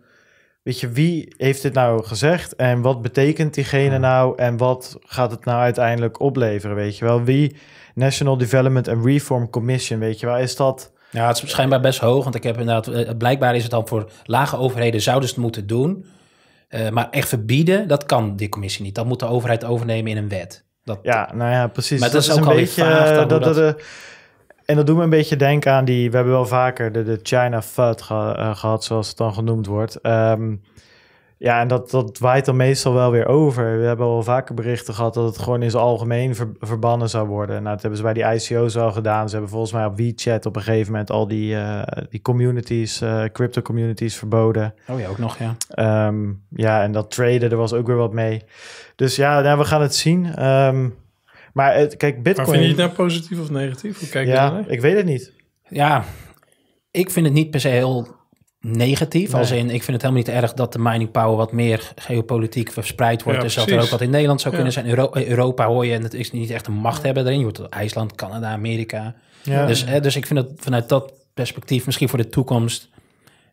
weet je, wie heeft dit nou gezegd en wat betekent diegene nou en wat gaat het nou uiteindelijk opleveren, weet je wel? Wie National Development and Reform Commission, weet je wel, is dat? Ja, het is schijnbaar best hoog, want ik heb inderdaad, eh, blijkbaar is het dan voor lage overheden zouden ze het moeten doen. Eh, maar echt verbieden, dat kan de commissie niet. Dat moet de overheid overnemen in een wet. Dat, ja, nou ja, precies. Maar dat, is, ook een beetje. dat, eh, en dat doet me een beetje denken aan die. We hebben wel vaker de, de China FUD eh, gehad, zoals het dan genoemd wordt. Um, ja, en dat, dat waait dan meestal wel weer over. We hebben al vaker berichten gehad dat het gewoon in zijn algemeen verbannen zou worden. Nou, dat hebben ze bij die ICO's al gedaan. Ze hebben volgens mij op WeChat op een gegeven moment al die, eh, die communities, eh, crypto communities verboden. Oh ja, ook nog, ja. Ehm, ja, en dat traden, er was ook weer wat mee. Dus ja, nou, we gaan het zien. Ehm, maar kijk, Bitcoin... Maar vind je het nou positief of negatief? Hoe kijk ja, ik weet het niet. Ja, ik vind het niet per se heel negatief. Als in, ik vind het helemaal niet erg dat de mining power wat meer geopolitiek verspreid wordt. Ja, dus dat er ook wat in Nederland zou kunnen zijn. Europa hoor je, en het is niet echt een hebben erin. Je hoort IJsland, Canada, Amerika. Ja. Dus, hè, eh, dus ik vind dat vanuit dat perspectief misschien voor de toekomst...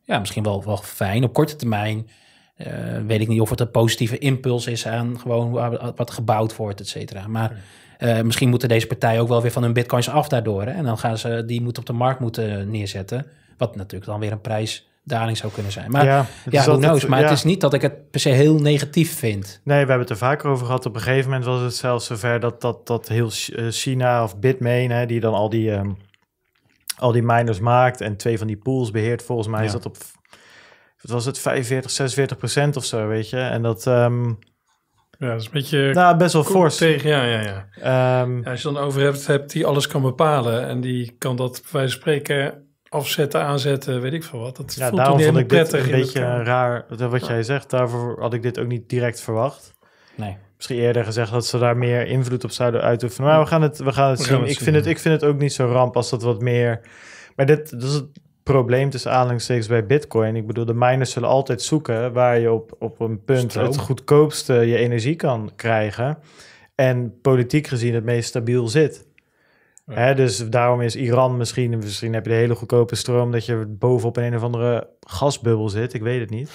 ja, misschien wel, wel fijn. Op korte termijn eh, weet ik niet of het een positieve impuls is... aan gewoon wat gebouwd wordt, et cetera. Maar... Eh, misschien moeten deze partijen ook wel weer van hun bitcoins af daardoor. Hè? En dan gaan ze die moeten op de markt moeten neerzetten. Wat natuurlijk dan weer een prijs daling zou kunnen zijn. Maar ja, ja is Maar het is niet dat ik het per se heel negatief vind. Nee, we hebben het er vaker over gehad. Op een gegeven moment was het zelfs zover dat, dat, dat heel eh, China of Bitmain, hè, die dan al die, ehm, al die miners maakt en twee van die pools beheert, volgens mij is dat op, was het, 45, 46 procent of zo, weet je. En dat... Ehm, ja, dat is een beetje... Nou, best wel fors. Tegen, ja, ja, ja. Um, als je dan over hebt, hebt die alles kan bepalen en die kan dat, wij spreken, afzetten, aanzetten, weet ik veel wat. Dat ja, daarom vond ik dit een beetje raar, wat jij zegt. Daarvoor had ik dit ook niet direct verwacht. Nee. Misschien eerder gezegd dat ze daar meer invloed op zouden uitoefenen. Maar we gaan het, we gaan het zien. ik, vind het, ik vind het ook niet zo ramp als dat wat meer... Maar dit, dat is het probleem tussen aanhalingstekens bij Bitcoin. Ik bedoel, de miners zullen altijd zoeken waar je op, op een punt het goedkoopste je energie kan krijgen. En politiek gezien het meest stabiel zit dus daarom is Iran misschien, misschien heb je de hele goedkope stroom dat je bovenop een, een of andere gasbubbel zit. Ik weet het niet.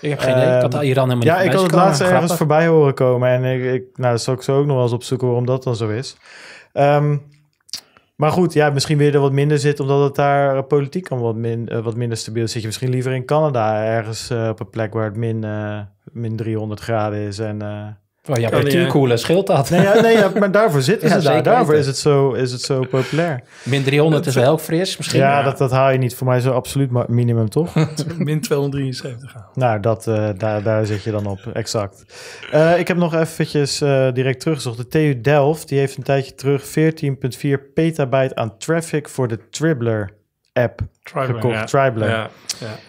Ik heb geen idee. Ik had ehm, Iran helemaal Ja, ik had het laatst ergens voorbij horen komen. En ik, ik, nou, zal ik zo ook nog wel eens opzoeken waarom dat dan zo is. Ehm, maar goed, ja, misschien weer er wat minder zit, omdat het daar eh, politiek al wat, min, eh, wat minder stabiel zit. Je misschien liever in Canada, ergens eh, op een plek waar het min, min 300 graden is en Terwijl oh, scheelt dat. Nee, nee [LAUGHS] maar daarvoor zitten ze daar. Daarvoor is het, zo, is het zo populair. Min 300 is wel fris misschien. Ja, dat, dat haal je niet. Voor mij zo absoluut minimum, toch? [LAUGHS] [LAUGHS] Min 273. Nou, dat, eh, daar, daar zit je dan op, exact. Eh, ik heb nog eventjes uh, direct teruggezocht. De TU Delft, die heeft een tijdje terug 14,4 petabyte aan traffic voor de tribbler app gekocht, ja. Tribler.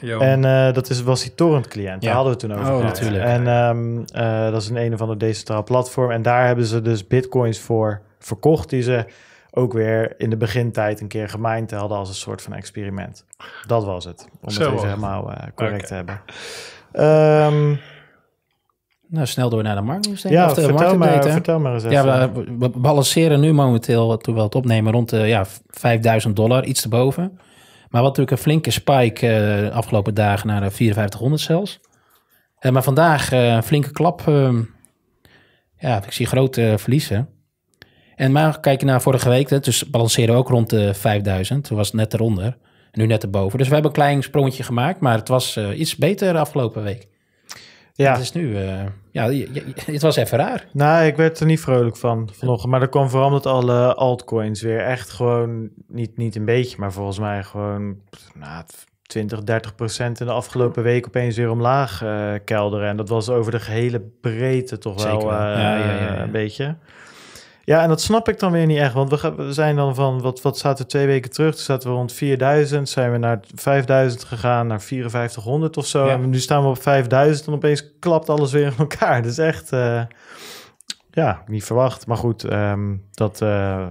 Ja, en eh, dat is, was die torrent cliënt, daar hadden we toen over. Oh, natuurlijk. En ehm, eh, dat is een een of ander decentraal platform. En daar hebben ze dus bitcoins voor verkocht die ze ook weer in de begintijd een keer gemined hadden als een soort van experiment. Dat was het, om Zo. het even helemaal eh, correct te hebben. Um, nou, snel door naar de markt. Ja, of de vertel, maar, vertel maar eens even. Ja, we, balanceren nu momenteel, terwijl het opnemen, rond de ja, 5000 dollar, iets te boven. Maar wat natuurlijk een flinke spike de eh, afgelopen dagen naar de 5400 zelfs. Eh, maar vandaag eh, een flinke klap. Ehm, ja, ik zie grote verliezen. En maar kijken naar vorige week, dus balanceren we ook rond de 5000. Toen was het net eronder, nu net erboven. Dus we hebben een klein sprongetje gemaakt, maar het was iets beter afgelopen week. Ja. Het is nu... Eh, ja, het was even raar. Nou, ik werd er niet vrolijk van vanochtend. Maar dat kwam vooral dat alle altcoins weer echt gewoon... Niet, niet een beetje, maar volgens mij gewoon... Nou, 20, 30 procent in de afgelopen week opeens weer omlaag uh, kelderen. En dat was over de gehele breedte toch wel eh, ja, ja, ja, een beetje. Ja, en dat snap ik dan weer niet echt. Want we, zijn dan van, wat, wat zaten we twee weken terug? Toen zaten we rond 4000, zijn we naar 5000 gegaan, naar 5400 of zo. En nu staan we op 5000 en opeens klapt alles weer in elkaar. [LAUGHS] Dat is echt, eh, ja, niet verwacht. Maar goed, ehm, dat eh,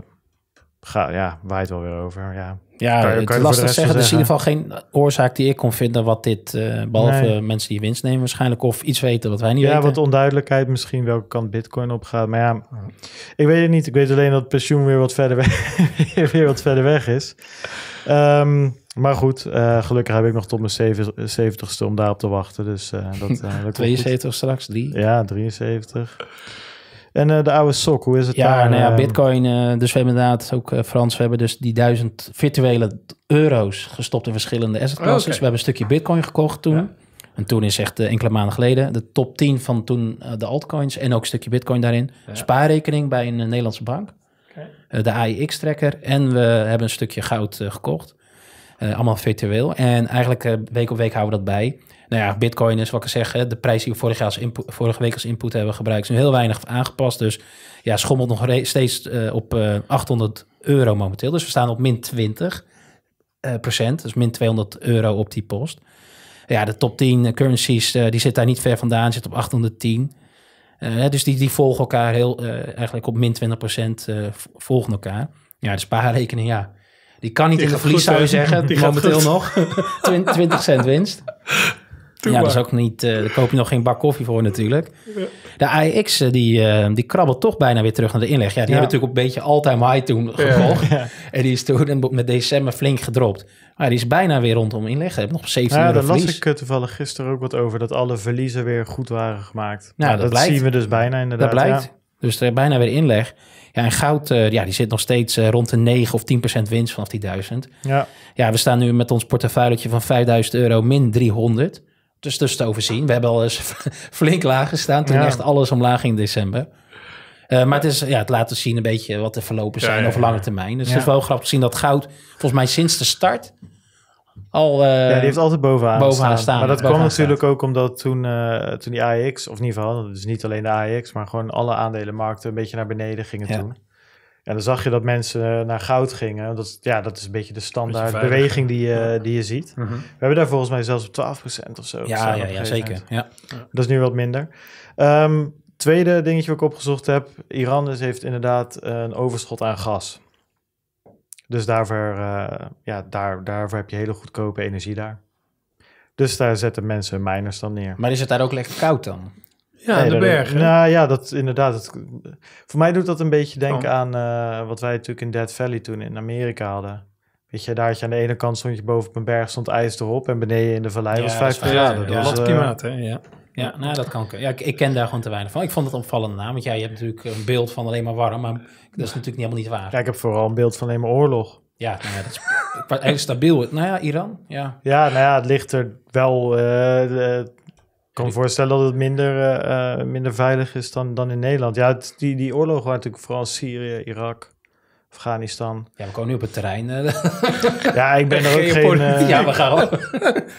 gaat, ja, waait wel weer over, ja. Ja, kan het lastig zeggen. Er is in ieder geval geen oorzaak die ik kon vinden wat dit, eh, behalve mensen die winst nemen waarschijnlijk, of iets weten wat wij niet weten. Ja, wat onduidelijkheid misschien welke kant bitcoin op gaat. Maar ja, ik weet het niet. Ik weet alleen dat pensioen weer wat verder weg, [LAUGHS] weer wat verder weg is. Ehm, maar goed, eh, gelukkig heb ik nog tot mijn 70ste om daarop te wachten. Dus uh, dat, 72 straks, die. Ja, 73. En eh, de oude sok, hoe is het ja, daar? Nou ja, eh? bitcoin. Uh, dus we hebben inderdaad ook Frans, we hebben dus die duizend virtuele euro's gestopt in verschillende asset oh, classes. We hebben een stukje bitcoin gekocht toen. En toen is echt enkele maanden geleden de top 10 van toen de altcoins en ook een stukje bitcoin daarin. Spaarrekening bij een Nederlandse bank. de AIX-trekker. En we hebben een stukje goud gekocht. allemaal virtueel. En eigenlijk week op week houden we dat bij. Nou ja, Bitcoin is wat ik zeg, de prijs die we als vorige week als input hebben gebruikt, is nu heel weinig aangepast. Dus ja, schommelt nog steeds eh, op 800 eh, euro momenteel. Dus we staan op min 20 eh, procent, dus min 200 euro op die post. Ja, de top 10 currencies, die zit daar niet ver vandaan, zit op 810. dus die, die volgen elkaar heel, eigenlijk op min 20 procent volgen elkaar. Ja, de spaarrekening, ja. Die kan niet in de verlies, zou je zeggen. momenteel nog. 20 [LAUGHS] cent winst ja, dat is ook niet. Uh, daar koop je nog geen bak koffie voor natuurlijk. De AX eh, die, eh, die krabbelt toch bijna weer terug naar de inleg. Ja, die hebben natuurlijk een beetje all-time high toen gevolgd. En die is toen met december flink gedropt. Maar die is bijna weer rondom inleg. heb nog 17 Ja, daar las ik toevallig gisteren ook wat over dat alle verliezen weer goed waren gemaakt. Nou, dat, zien we dus bijna inderdaad. Dat blijkt. Dus er bijna weer inleg. Ja, en goud, ja, die zit nog steeds rond de 9 of 10 winst vanaf die 1000. Ja. ja, we staan nu met ons portefeuilletje van 5000 euro min 300. Dus dus te overzien. We hebben al eens [LAUGHS] flink laag gestaan. Toen echt alles omlaag in december. Eh, maar het, is, ja, het laten dus zien een beetje wat de verlopen zijn ja, over lange termijn. Dus het is wel grappig te zien dat goud, volgens mij sinds de start, al... Eh, ja, die heeft altijd bovenaan, bovenaan staan. Maar dat kwam natuurlijk ook omdat toen, eh, toen die AEX, of in ieder geval, dus niet alleen de AEX, maar gewoon alle aandelenmarkten een beetje naar beneden gingen toen. En dan zag je dat mensen eh, naar goud gingen. Dat, ja, dat is een beetje de standaard beweging die eh, je, die je ziet. Mhm. We hebben daar volgens mij zelfs op 12% of zo. Ja, ja, ja zeker. Ja. Dat is nu wat minder. Ehm, tweede dingetje wat ik opgezocht heb. Iran dus heeft inderdaad een overschot aan gas. Dus daarvoor, eh, ja, daar, daarvoor heb je hele goedkope energie daar. Dus daar zetten mensen miners dan neer. Maar is het daar ook lekker koud dan? Ja, de bergen. Nou ja, dat inderdaad. voor mij doet dat een beetje denken oh. aan eh, wat wij natuurlijk in Dead Valley toen in Amerika hadden. Weet je, daar had je aan de ene kant stond je boven op een berg, stond ijs erop en beneden in de vallei was 5 graden. Ja, dus, dat eh, klimaat, hè? Ja. Ja, nou, dat kan. Ja, ik, ik, ken daar gewoon te weinig van. Ik vond het een opvallende naam, want jij ja, je hebt natuurlijk een beeld van alleen maar warm, maar dat is natuurlijk helemaal niet waar. ik heb vooral een beeld van alleen maar oorlog. Ja, nou ja dat is eigenlijk stabiel. Nou ja, Iran, ja. Ja, nou ja, het ligt er wel eh, ik kan me voorstellen dat het minder, eh, eh, minder veilig is dan, dan in Nederland. Ja, die, die oorlogen waren natuurlijk vooral Syrië, Irak. Afghanistan. Ja, we komen nu op het terrein. Eh. ja, ik ben er ook geen... Uh... Ja, we gaan ook.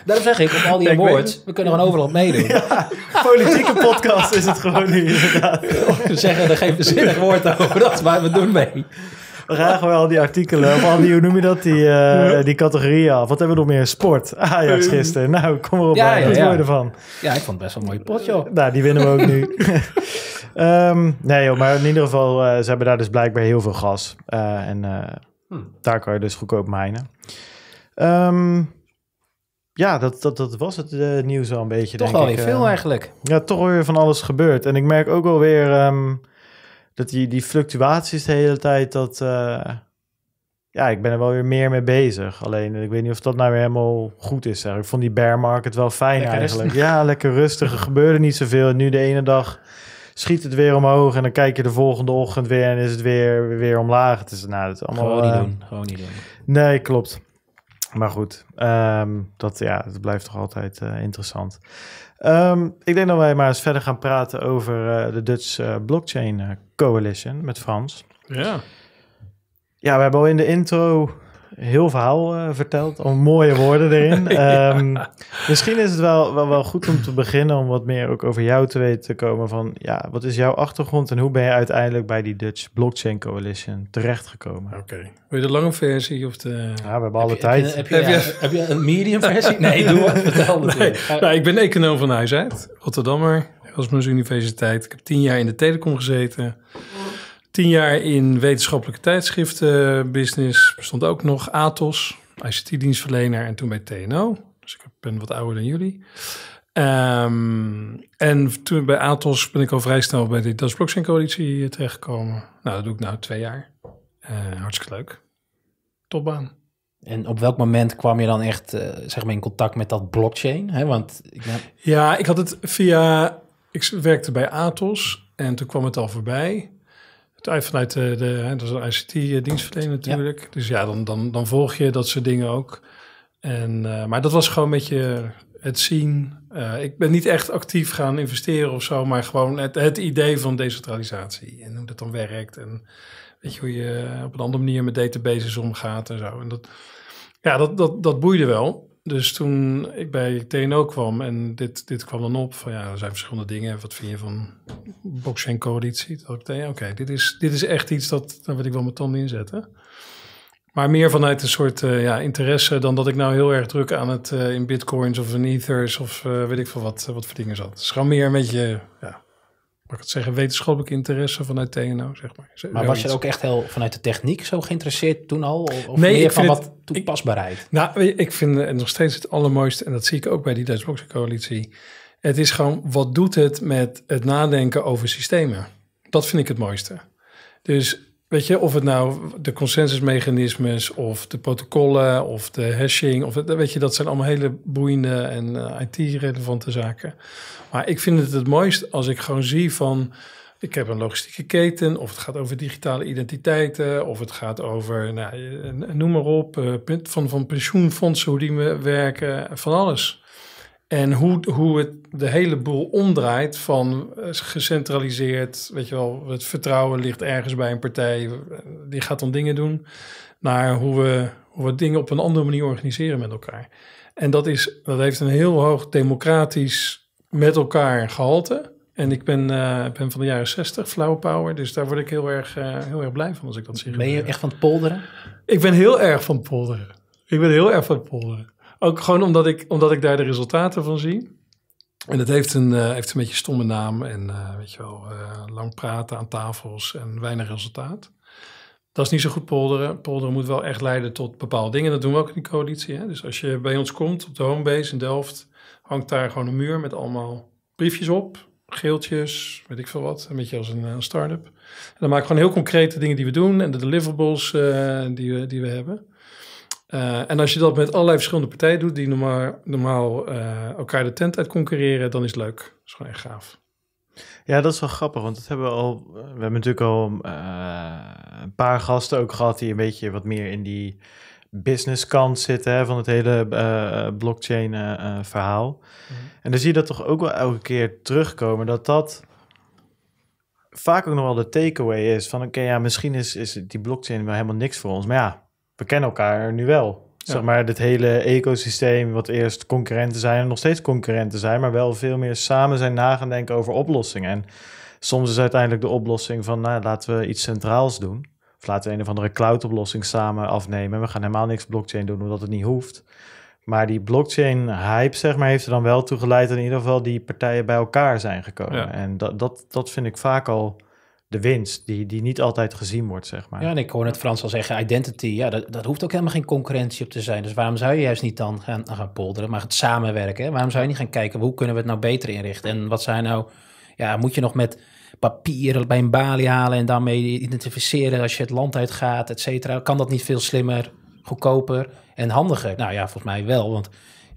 Daarom zeg ik, op al die awards, we kunnen gewoon overal meedoen. politieke podcast is het gewoon nu, inderdaad. [LAUGHS] We zeggen er geen bezinnig woord over dat, maar we doen mee. We wel al die artikelen, of al die, hoe noem je dat, die, eh, die categorieën af. Wat hebben we nog meer? Sport. Ajax gisteren. Nou, kom erop. Ja, ja, Wat ervan? Ja, ik vond het best wel een mooie potje. Nou, die winnen we ook nu. [LAUGHS] Ehm, nee, joh, maar in ieder geval, eh, ze hebben daar dus blijkbaar heel veel gas. Eh, en hmm. daar kan je dus goedkoop mijnen. Um, ja, dat, dat, dat was het nieuws al een beetje. Toch denk wel veel eigenlijk. Ja, toch weer van alles gebeurd. En ik merk ook alweer. Um, ehm, dat die, die fluctuaties de hele tijd, dat... Eh, ja, ik ben er wel weer meer mee bezig. Alleen, ik weet niet of dat nou weer helemaal goed is. Ik vond die bear market wel fijn eigenlijk. Ja, lekker rustig. Er gebeurde niet zoveel. nu de ene dag schiet het weer omhoog. En dan kijk je de volgende ochtend weer en is het weer, weer omlaag. Het is, nou, het is allemaal, Gewoon niet eh, doen. Gewoon niet doen. Nee, klopt. Maar goed, um, dat, ja, dat blijft toch altijd eh, interessant. Ehm, ik denk dat wij maar eens verder gaan praten over eh, de Dutch eh, Blockchain Coalition met Frans. Ja. Ja, we hebben al in de intro heel verhaal eh, verteld. Al mooie woorden erin. [LAUGHS] Ehm, misschien is het wel, wel, goed om te beginnen om wat meer ook over jou te weten te komen. Van ja, wat is jouw achtergrond en hoe ben je uiteindelijk bij die Dutch Blockchain Coalition terechtgekomen? Oké. Wil je de lange versie of de. Ja, we hebben alle heb tijd. Je, heb, je, heb, je, een medium versie? [LAUGHS] Nee, doe wat. [LAUGHS] Nou, ik ben econoom van huis uit, Rotterdammer, Erasmus Universiteit. Ik heb tien jaar in de telecom gezeten. Tien jaar in wetenschappelijke tijdschriften business. Bestond ook nog Atos, ICT-dienstverlener en toen bij TNO. Dus ik ben wat ouder dan jullie. Ehm, en toen bij Atos ben ik al vrij snel bij de Dutch Blockchain Coalitie eh, terechtgekomen. Nou, dat doe ik nu twee jaar. Eh, hartstikke leuk. Topbaan. En op welk moment kwam je dan echt eh, zeg maar in contact met dat blockchain? Hè? Want ik Ja, ik had het via. Ik werkte bij Atos en toen kwam het al voorbij vanuit de, de, ICT-dienstverlener eh, natuurlijk. Dus ja, dan, dan, dan volg je dat soort dingen ook. En, eh, maar dat was gewoon met je het zien. Eh, ik ben niet echt actief gaan investeren of zo, maar gewoon het, het idee van decentralisatie en hoe dat dan werkt. En weet je, hoe je op een andere manier met databases omgaat en zo. En dat, ja, dat, dat, dat boeide wel. Dus toen ik bij TNO kwam en dit, dit kwam dan op, van ja, er zijn verschillende dingen. Wat vind je van boxing coalitie? Dat ik dacht, oké, dit, is, dit is echt iets dat, daar wil ik wel mijn tanden in zetten. Maar meer vanuit een soort eh, ja, interesse dan dat ik nou heel erg druk aan het eh, in bitcoins of in ethers of eh, weet ik veel wat, wat voor dingen zat. Het is dus gewoon meer een beetje, ja, mag ik het zeggen, wetenschappelijk interesse vanuit TNO, zeg maar. maar was je ook echt heel vanuit de techniek zo geïnteresseerd toen al? Of, meer van wat toepasbaarheid? Ik, nou, ik vind nog steeds het allermooiste, en dat zie ik ook bij die Duitse coalitie. Het is gewoon, wat doet het met het nadenken over systemen? Dat vind ik het mooiste. Dus Weet je, of het nou de consensusmechanismes of de protocollen of de hashing, of weet je, dat zijn allemaal hele boeiende en eh, IT-relevante zaken. Maar ik vind het het mooist als ik gewoon zie van, ik heb een logistieke keten, of het gaat over digitale identiteiten, of het gaat over, nou, eh, noem maar op, eh, van, van pensioenfondsen, hoe die werken, van alles. En hoe, hoe het de hele boel omdraait van eh, gecentraliseerd, weet je wel, het vertrouwen ligt ergens bij een partij, eh, die gaat dan dingen doen, naar hoe we, hoe we dingen op een andere manier organiseren met elkaar. En dat, is, dat heeft een heel hoog democratisch met elkaar gehalte. En ik ben, eh, ben van de jaren 60, Flower Power. Dus daar word ik heel erg, heel erg blij van als ik dat zie. Ben je echt van het polderen? Ik ben heel erg van het polderen. Ik ben heel erg van het polderen. Ook gewoon omdat ik, omdat ik daar de resultaten van zie. En dat heeft een, uh, heeft een beetje stomme naam en eh, weet je wel, eh, lang praten aan tafels en weinig resultaat. Dat is niet zo goed polderen. Polderen moet wel echt leiden tot bepaalde dingen. Dat doen we ook in de coalitie. Hè? Dus als je bij ons komt op de homebase in Delft, hangt daar gewoon een muur met allemaal briefjes op. Geeltjes, weet ik veel wat. Een beetje als een, start-up. En dan maak ik gewoon heel concrete dingen die we doen en de deliverables die, we, die we hebben. Eh, en als je dat met allerlei verschillende partijen doet die normaal, normaal eh, elkaar de tent uit concurreren, dan is het leuk. Dat is gewoon echt gaaf. Ja, dat is wel grappig, want dat hebben we al. We hebben natuurlijk al eh, een paar gasten ook gehad die een beetje wat meer in die business kant zitten hè, van het hele blockchain verhaal. Mhm. En dan zie je dat toch ook wel elke keer terugkomen dat dat vaak ook nog wel de takeaway is van oké, ja, misschien is, is die blockchain wel helemaal niks voor ons, maar ja we kennen elkaar nu wel. Zeg maar, dit hele ecosysteem, wat eerst concurrenten zijn en nog steeds concurrenten zijn, maar wel veel meer samen zijn nagedenken over oplossingen. En soms is uiteindelijk de oplossing van, nou, laten we iets centraals doen. Of laten we een of andere cloud-oplossing samen afnemen. We gaan helemaal niks blockchain doen, omdat het niet hoeft. Maar die blockchain-hype, zeg maar, heeft er dan wel toe geleid dat in ieder geval die partijen bij elkaar zijn gekomen. En dat, dat, dat vind ik vaak al de winst, die, die niet altijd gezien wordt, zeg maar. Ja, en ik hoor het Frans al zeggen, identity, ja, dat, dat hoeft ook helemaal geen concurrentie op te zijn. Dus waarom zou je juist niet dan gaan, nou, gaan polderen, maar het samenwerken? Waarom zou je niet gaan kijken, hoe kunnen we het nou beter inrichten? En wat zijn nou, ja, moet je nog met papieren bij een balie halen en daarmee identificeren als je het land uitgaat, et cetera? Kan dat niet veel slimmer, goedkoper en handiger? Nou ja, volgens mij wel, want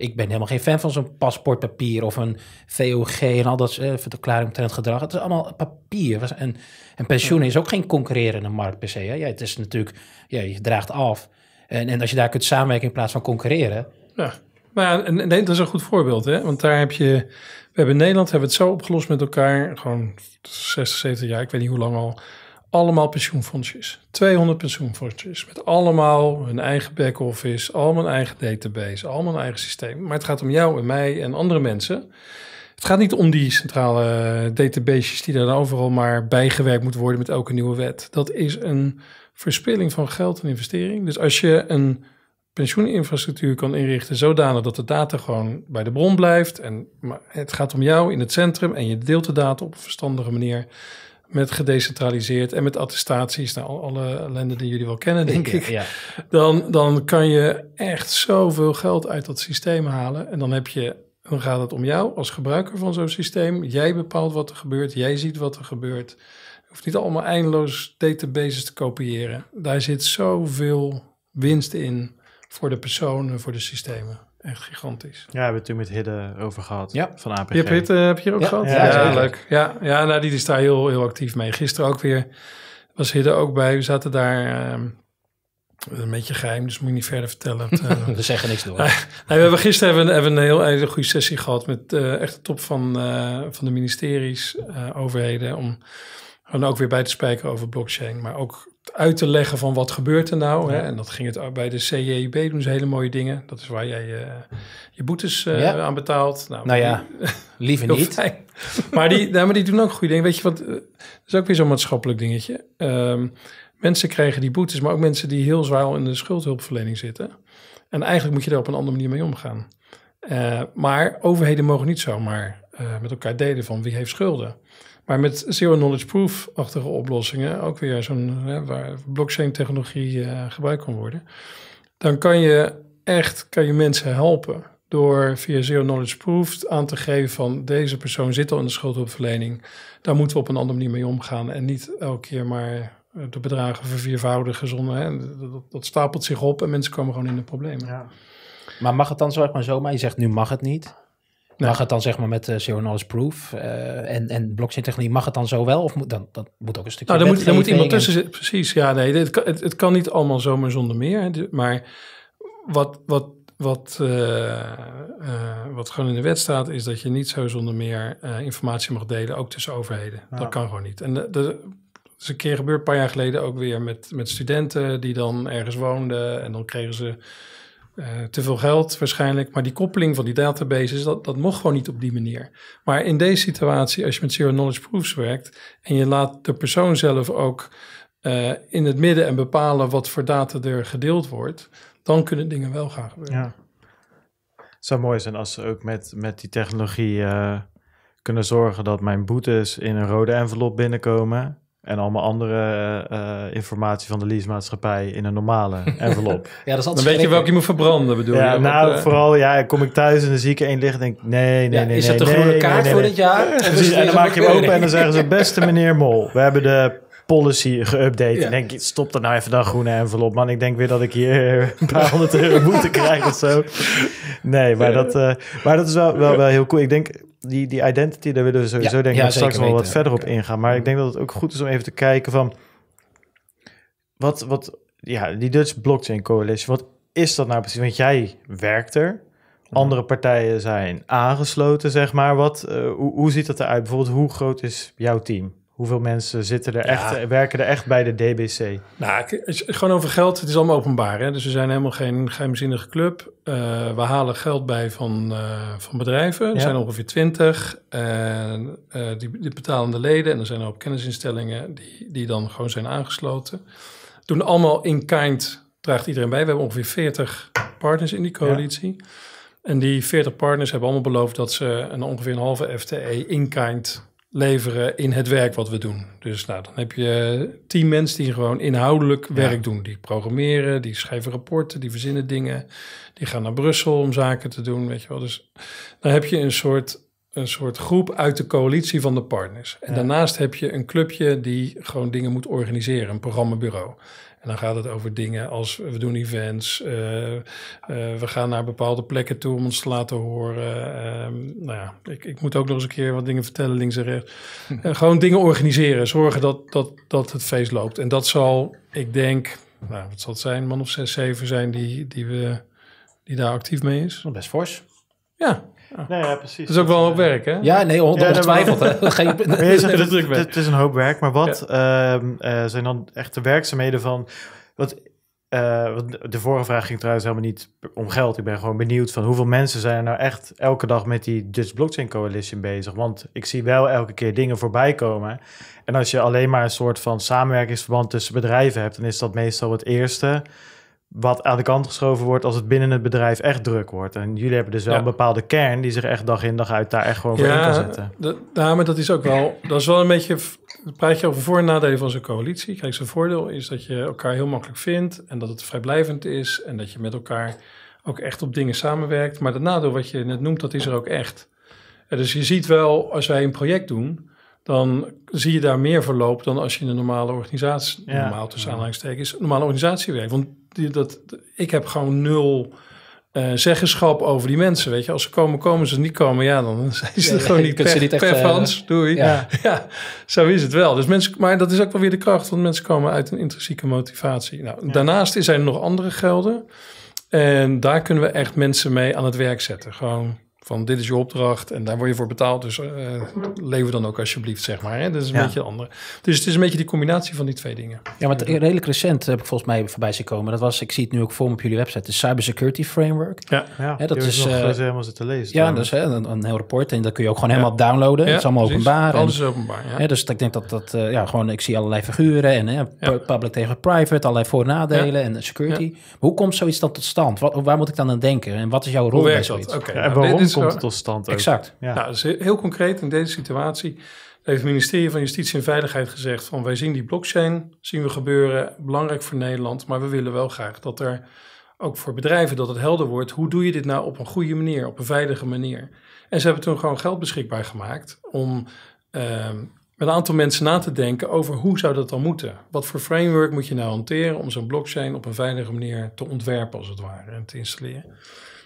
ik ben helemaal geen fan van zo'n paspoortpapier of een VOG en al dat uh, verklaring omtrent gedrag. Het is allemaal papier. En, en pensioen is ook geen concurrerende markt per se. Hè? Ja, het is natuurlijk, ja, je draagt af. En, en als je daar kunt samenwerken in plaats van concurreren. Ja, maar nou dat is een goed voorbeeld. Hè? Want daar heb je, we hebben in Nederland hebben het zo opgelost met elkaar, gewoon 76 jaar, ik weet niet hoe lang al allemaal pensioenfondsjes. 200 pensioenfondsjes. Met allemaal hun eigen back-office, allemaal een eigen database, allemaal een eigen systeem. Maar het gaat om jou en mij en andere mensen. Het gaat niet om die centrale eh, databases die dan overal maar bijgewerkt moeten worden met elke nieuwe wet. Dat is een verspilling van geld en investering. Dus als je een pensioeninfrastructuur kan inrichten zodanig dat de data gewoon bij de bron blijft. En maar het gaat om jou in het centrum en je deelt de data op een verstandige manier met gedecentraliseerd en met attestaties, nou, alle ellende die jullie wel kennen, denk ik, Dan, dan kan je echt zoveel geld uit dat systeem halen. En dan, heb je, dan gaat het om jou als gebruiker van zo'n systeem. Jij bepaalt wat er gebeurt, jij ziet wat er gebeurt. Je hoeft niet allemaal eindeloos databases te kopiëren. Daar zit zoveel winst in voor de personen, voor de systemen. Echt gigantisch. Ja, we hebben het toen met Hidde over gehad. Ja. Van APG. Je hebt Hidde heb je eh, ook ja. gehad? Ja, leuk. Ja, ja nou, die is daar heel, heel actief mee. Gisteren ook weer was Hidde ook bij. We zaten daar ehm, een beetje geheim, dus moet je niet verder vertellen. [LAUGHS] Eh, we zeggen niks door. [LAUGHS] we hebben gisteren hebben, hebben een heel hele goede sessie gehad met uh, echt de top van, van de ministeries, overheden, om gewoon ook weer bij te spreken over blockchain, maar ook uit te leggen van wat gebeurt er nou. Hè? En dat ging het bij de CJB doen ze hele mooie dingen. Dat is waar jij eh, je boetes eh, aan betaalt. Nou, nou ja, die, [LAUGHS] liever niet. Maar die, nou, maar die doen ook goede dingen. Weet je wat, eh, dat is ook weer zo'n maatschappelijk dingetje. Ehm, mensen krijgen die boetes, maar ook mensen die heel zwaar in de schuldhulpverlening zitten. En eigenlijk moet je daar op een andere manier mee omgaan. maar overheden mogen niet zomaar met elkaar delen van wie heeft schulden. Maar met zero knowledge proof-achtige oplossingen, ook weer zo'n waar blockchain technologie eh, gebruikt kan worden, dan kan je echt kan je mensen helpen door via zero knowledge proof aan te geven van deze persoon zit al in de schuldhulpverlening. Daar moeten we op een andere manier mee omgaan en niet elke keer maar eh, de bedragen verviervoudigen zonder. Hè, dat, dat, stapelt zich op en mensen komen gewoon in de problemen. Ja. Maar mag het dan zo maar zomaar? Je zegt nu mag het niet. Mag het dan zeg maar met uh, eh, zero knowledge proof eh, en, en blockchain technologie, mag het dan zo wel? Of moet dan, dat moet ook een stukje nou, dan moet, moet iemand tussen zitten. Precies, ja, nee, het kan, het, kan niet allemaal zomaar zonder meer. Maar wat, wat, wat, eh, wat gewoon in de wet staat, is dat je niet zo zonder meer informatie mag delen, ook tussen overheden. Dat kan gewoon niet. En dat is een keer gebeurd, een paar jaar geleden ook weer met, met studenten die dan ergens woonden en dan kregen ze eh, te veel geld waarschijnlijk. Maar die koppeling van die databases, dat, dat mocht gewoon niet op die manier. Maar in deze situatie, als je met zero knowledge proofs werkt en je laat de persoon zelf ook eh, in het midden en bepalen wat voor data er gedeeld wordt, dan kunnen dingen wel gaan gebeuren. Ja. Het zou mooi zijn als ze ook met, met die technologie eh, kunnen zorgen dat mijn boetes in een rode envelop binnenkomen. En allemaal andere uh, informatie van de leasemaatschappij in een normale [LAUGHS] envelop. ja, dat is Dan weet je welke je moet verbranden, bedoel ja, je? Nou, eh, vooral, ja, kom ik thuis en dan zie ik één liggen en denk nee, nee, ja, nee. Is het dat nee, de groene kaart voor dit jaar? En, dan maak je hem open en dan zeggen ze, beste meneer Mol, we hebben de policy geüpdate. En denk, stop er nou even dat groene envelop, man. Ik denk weer dat ik hier [LAUGHS] een paar honderd euro moeten krijgen of zo. Nee, maar dat, uh, maar dat is wel, wel, wel heel cool. Ik denk, die, die identity, daar willen we sowieso denk ik straks wel wat verder op ingaan. Maar ik denk dat het ook goed is om even te kijken van... Wat, wat, ja, die Dutch Blockchain Coalition, wat is dat nou precies? Want jij werkt er. Mhm. Andere partijen zijn aangesloten, zeg maar. Wat, eh, hoe, hoe ziet dat eruit? Bijvoorbeeld, hoe groot is jouw team? Hoeveel mensen zitten er echt, werken er echt bij de DBC? Nou, gewoon over geld. Het is allemaal openbaar. Hè? Dus we zijn helemaal geen geheimzinnige club. Eh, we halen geld bij van, eh, van bedrijven. Er zijn ongeveer twintig. En uh, die, die, betalende leden. En er zijn ook kennisinstellingen die, die dan gewoon zijn aangesloten. Doen allemaal in kind, draagt iedereen bij. We hebben ongeveer 40 partners in die coalitie. En die 40 partners hebben allemaal beloofd dat ze een ongeveer een halve FTE in kind leveren in het werk wat we doen. Dus nou, dan heb je eh, tien mensen die gewoon inhoudelijk werk doen. Die programmeren, die schrijven rapporten, die verzinnen dingen. Die gaan naar Brussel om zaken te doen, weet je wel. Dus dan heb je een soort, een soort groep uit de coalitie van de partners. En daarnaast heb je een clubje die gewoon dingen moet organiseren, een programmabureau. En dan gaat het over dingen als we doen events, eh, eh, we gaan naar bepaalde plekken toe om ons te laten horen. Ehm, nou ja, ik, ik, moet ook nog eens een keer wat dingen vertellen, links en rechts. Uh, gewoon dingen organiseren, zorgen dat, dat, dat het feest loopt. En dat zal, ik denk, nou, wat zal het zijn, man of zes, zeven zijn die, die, we, die daar actief mee is. Best fors. Ja, Nee, precies. Dat is ook wel een hoop werk, hè? Ja, nee, ongetwijfeld. [LAUGHS] [LAUGHS] het, is een hoop werk, maar wat ehm, eh, zijn dan echt de werkzaamheden van... Eh, wat, de vorige vraag ging trouwens helemaal niet om geld. Ik ben gewoon benieuwd van hoeveel mensen zijn er nou echt elke dag met die Dutch Blockchain Coalition bezig? Want ik zie wel elke keer dingen voorbij komen. En als je alleen maar een soort van samenwerkingsverband tussen bedrijven hebt, dan is dat meestal het eerste wat aan de kant geschoven wordt als het binnen het bedrijf echt druk wordt. En jullie hebben dus wel een bepaalde kern die zich echt dag in dag uit daar echt gewoon voor in kan zetten. Ja, maar dat is ook wel, dat is wel een beetje, praat je over voor- en nadelen van zo'n coalitie. Kijk, zijn voordeel is dat je elkaar heel makkelijk vindt en dat het vrijblijvend is en dat je met elkaar ook echt op dingen samenwerkt. Maar de nadeel wat je net noemt, dat is er ook echt. dus je ziet wel, als wij een project doen, dan zie je daar meer verloop dan als je in een normale organisatie, ja. normaal tussen aanhalingstekens, normale organisatie werkt. Want die, dat, ik heb gewoon nul eh, zeggenschap over die mensen. Weet je, als ze komen, komen ze niet komen. Ja, dan [LAUGHS] zijn ze er gewoon niet. Per, je niet echt, per eh, doei. [LAUGHS] Ja. zo is het wel. Dus mensen, maar dat is ook wel weer de kracht, want mensen komen uit een intrinsieke motivatie. Nou, Daarnaast zijn er nog andere gelden. En daar kunnen we echt mensen mee aan het werk zetten. Gewoon dit is je opdracht en daar word je voor betaald. Dus uh, lever dan ook alsjeblieft, zeg maar. Hè? Dat is een beetje anders. Dus het is een beetje die combinatie van die twee dingen. Ja, maar redelijk recent heb ik volgens mij voorbij zien komen. Dat was, ik zie het nu ook voor op jullie website, de Cybersecurity Framework. Ja, ja dat is. is nog uh, helemaal zitten lezen. Ja, dat is een, een, heel rapport. En dat kun je ook gewoon helemaal downloaden. het is allemaal openbaar. Alles openbaar. Hè, dus ik denk dat dat, eh, ja, gewoon, ik zie allerlei figuren en public tegen private, allerlei voor- en nadelen en security. Hoe komt zoiets dan tot stand? Wat, waar moet ik dan aan denken? En wat is jouw rol bij zoiets? Okay. en waarom komt tot stand? Ook. Exact. Ja. Nou, dus heel concreet in deze situatie heeft het ministerie van Justitie en Veiligheid gezegd van wij zien die blockchain, zien we gebeuren, belangrijk voor Nederland, maar we willen wel graag dat er ook voor bedrijven dat het helder wordt, hoe doe je dit nou op een goede manier, op een veilige manier? En ze hebben toen gewoon geld beschikbaar gemaakt om ehm, met een aantal mensen na te denken over hoe zou dat dan moeten? Wat voor framework moet je nou hanteren om zo'n blockchain op een veilige manier te ontwerpen als het ware en te installeren?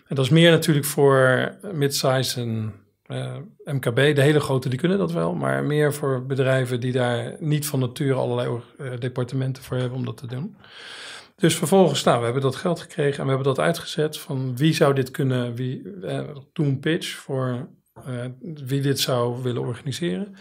En dat is meer natuurlijk voor midsize en eh, MKB. De hele grote die kunnen dat wel, maar meer voor bedrijven die daar niet van nature allerlei eh, departementen voor hebben om dat te doen. Dus vervolgens, nou, we hebben dat geld gekregen en we hebben dat uitgezet van wie zou dit kunnen, wie, uh, eh, toen pitch voor wie dit zou willen organiseren.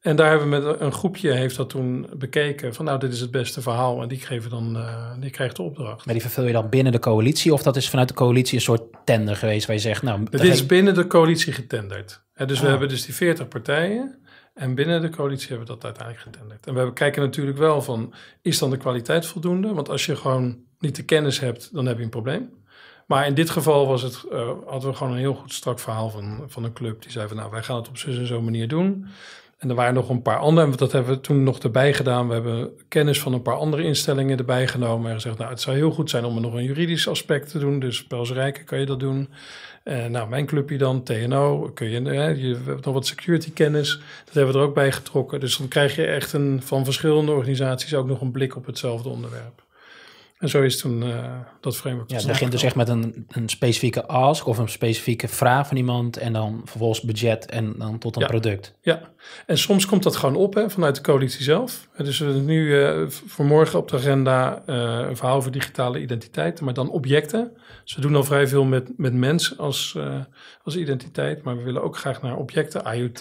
En daar hebben we met een groepje heeft dat toen bekeken van nou, dit is het beste verhaal. En die, geven eh, die krijgt de opdracht. Maar die vervul je dan binnen de coalitie of dat is vanuit de coalitie een soort tender geweest waar je zegt nou... Dit is binnen de coalitie getenderd. dus we ah. hebben dus die 40 partijen en binnen de coalitie hebben we dat uiteindelijk getenderd. En we kijken natuurlijk wel van, is dan de kwaliteit voldoende? Want als je gewoon niet de kennis hebt, dan heb je een probleem. Maar in dit geval was het, uh, hadden we gewoon een heel goed strak verhaal van, van een club. Die zei van, nou, wij gaan het op zo'n en zo'n manier doen. En er waren nog een paar andere, en dat hebben we toen nog erbij gedaan. We hebben kennis van een paar andere instellingen erbij genomen en gezegd, nou, het zou heel goed zijn om er nog een juridisch aspect te doen. Dus Pels Rijken kan je dat doen. Eh, nou, mijn clubje dan, TNO, kun je, uh, je hebt nog wat security kennis. Dat hebben we er ook bij getrokken. Dus dan krijg je echt een, van verschillende organisaties ook nog een blik op hetzelfde onderwerp. En zo is toen eh, dat framework. Ja, het begint dus echt met een, een specifieke ask of een specifieke vraag van iemand en dan vervolgens budget en dan tot een product. Ja, en soms komt dat gewoon op hè, vanuit de coalitie zelf. Dus we hebben nu uh, voor morgen op de agenda eh, een verhaal over digitale identiteit, maar dan objecten. Dus we doen al vrij veel met, met mens als, eh, als identiteit, maar we willen ook graag naar objecten, IoT,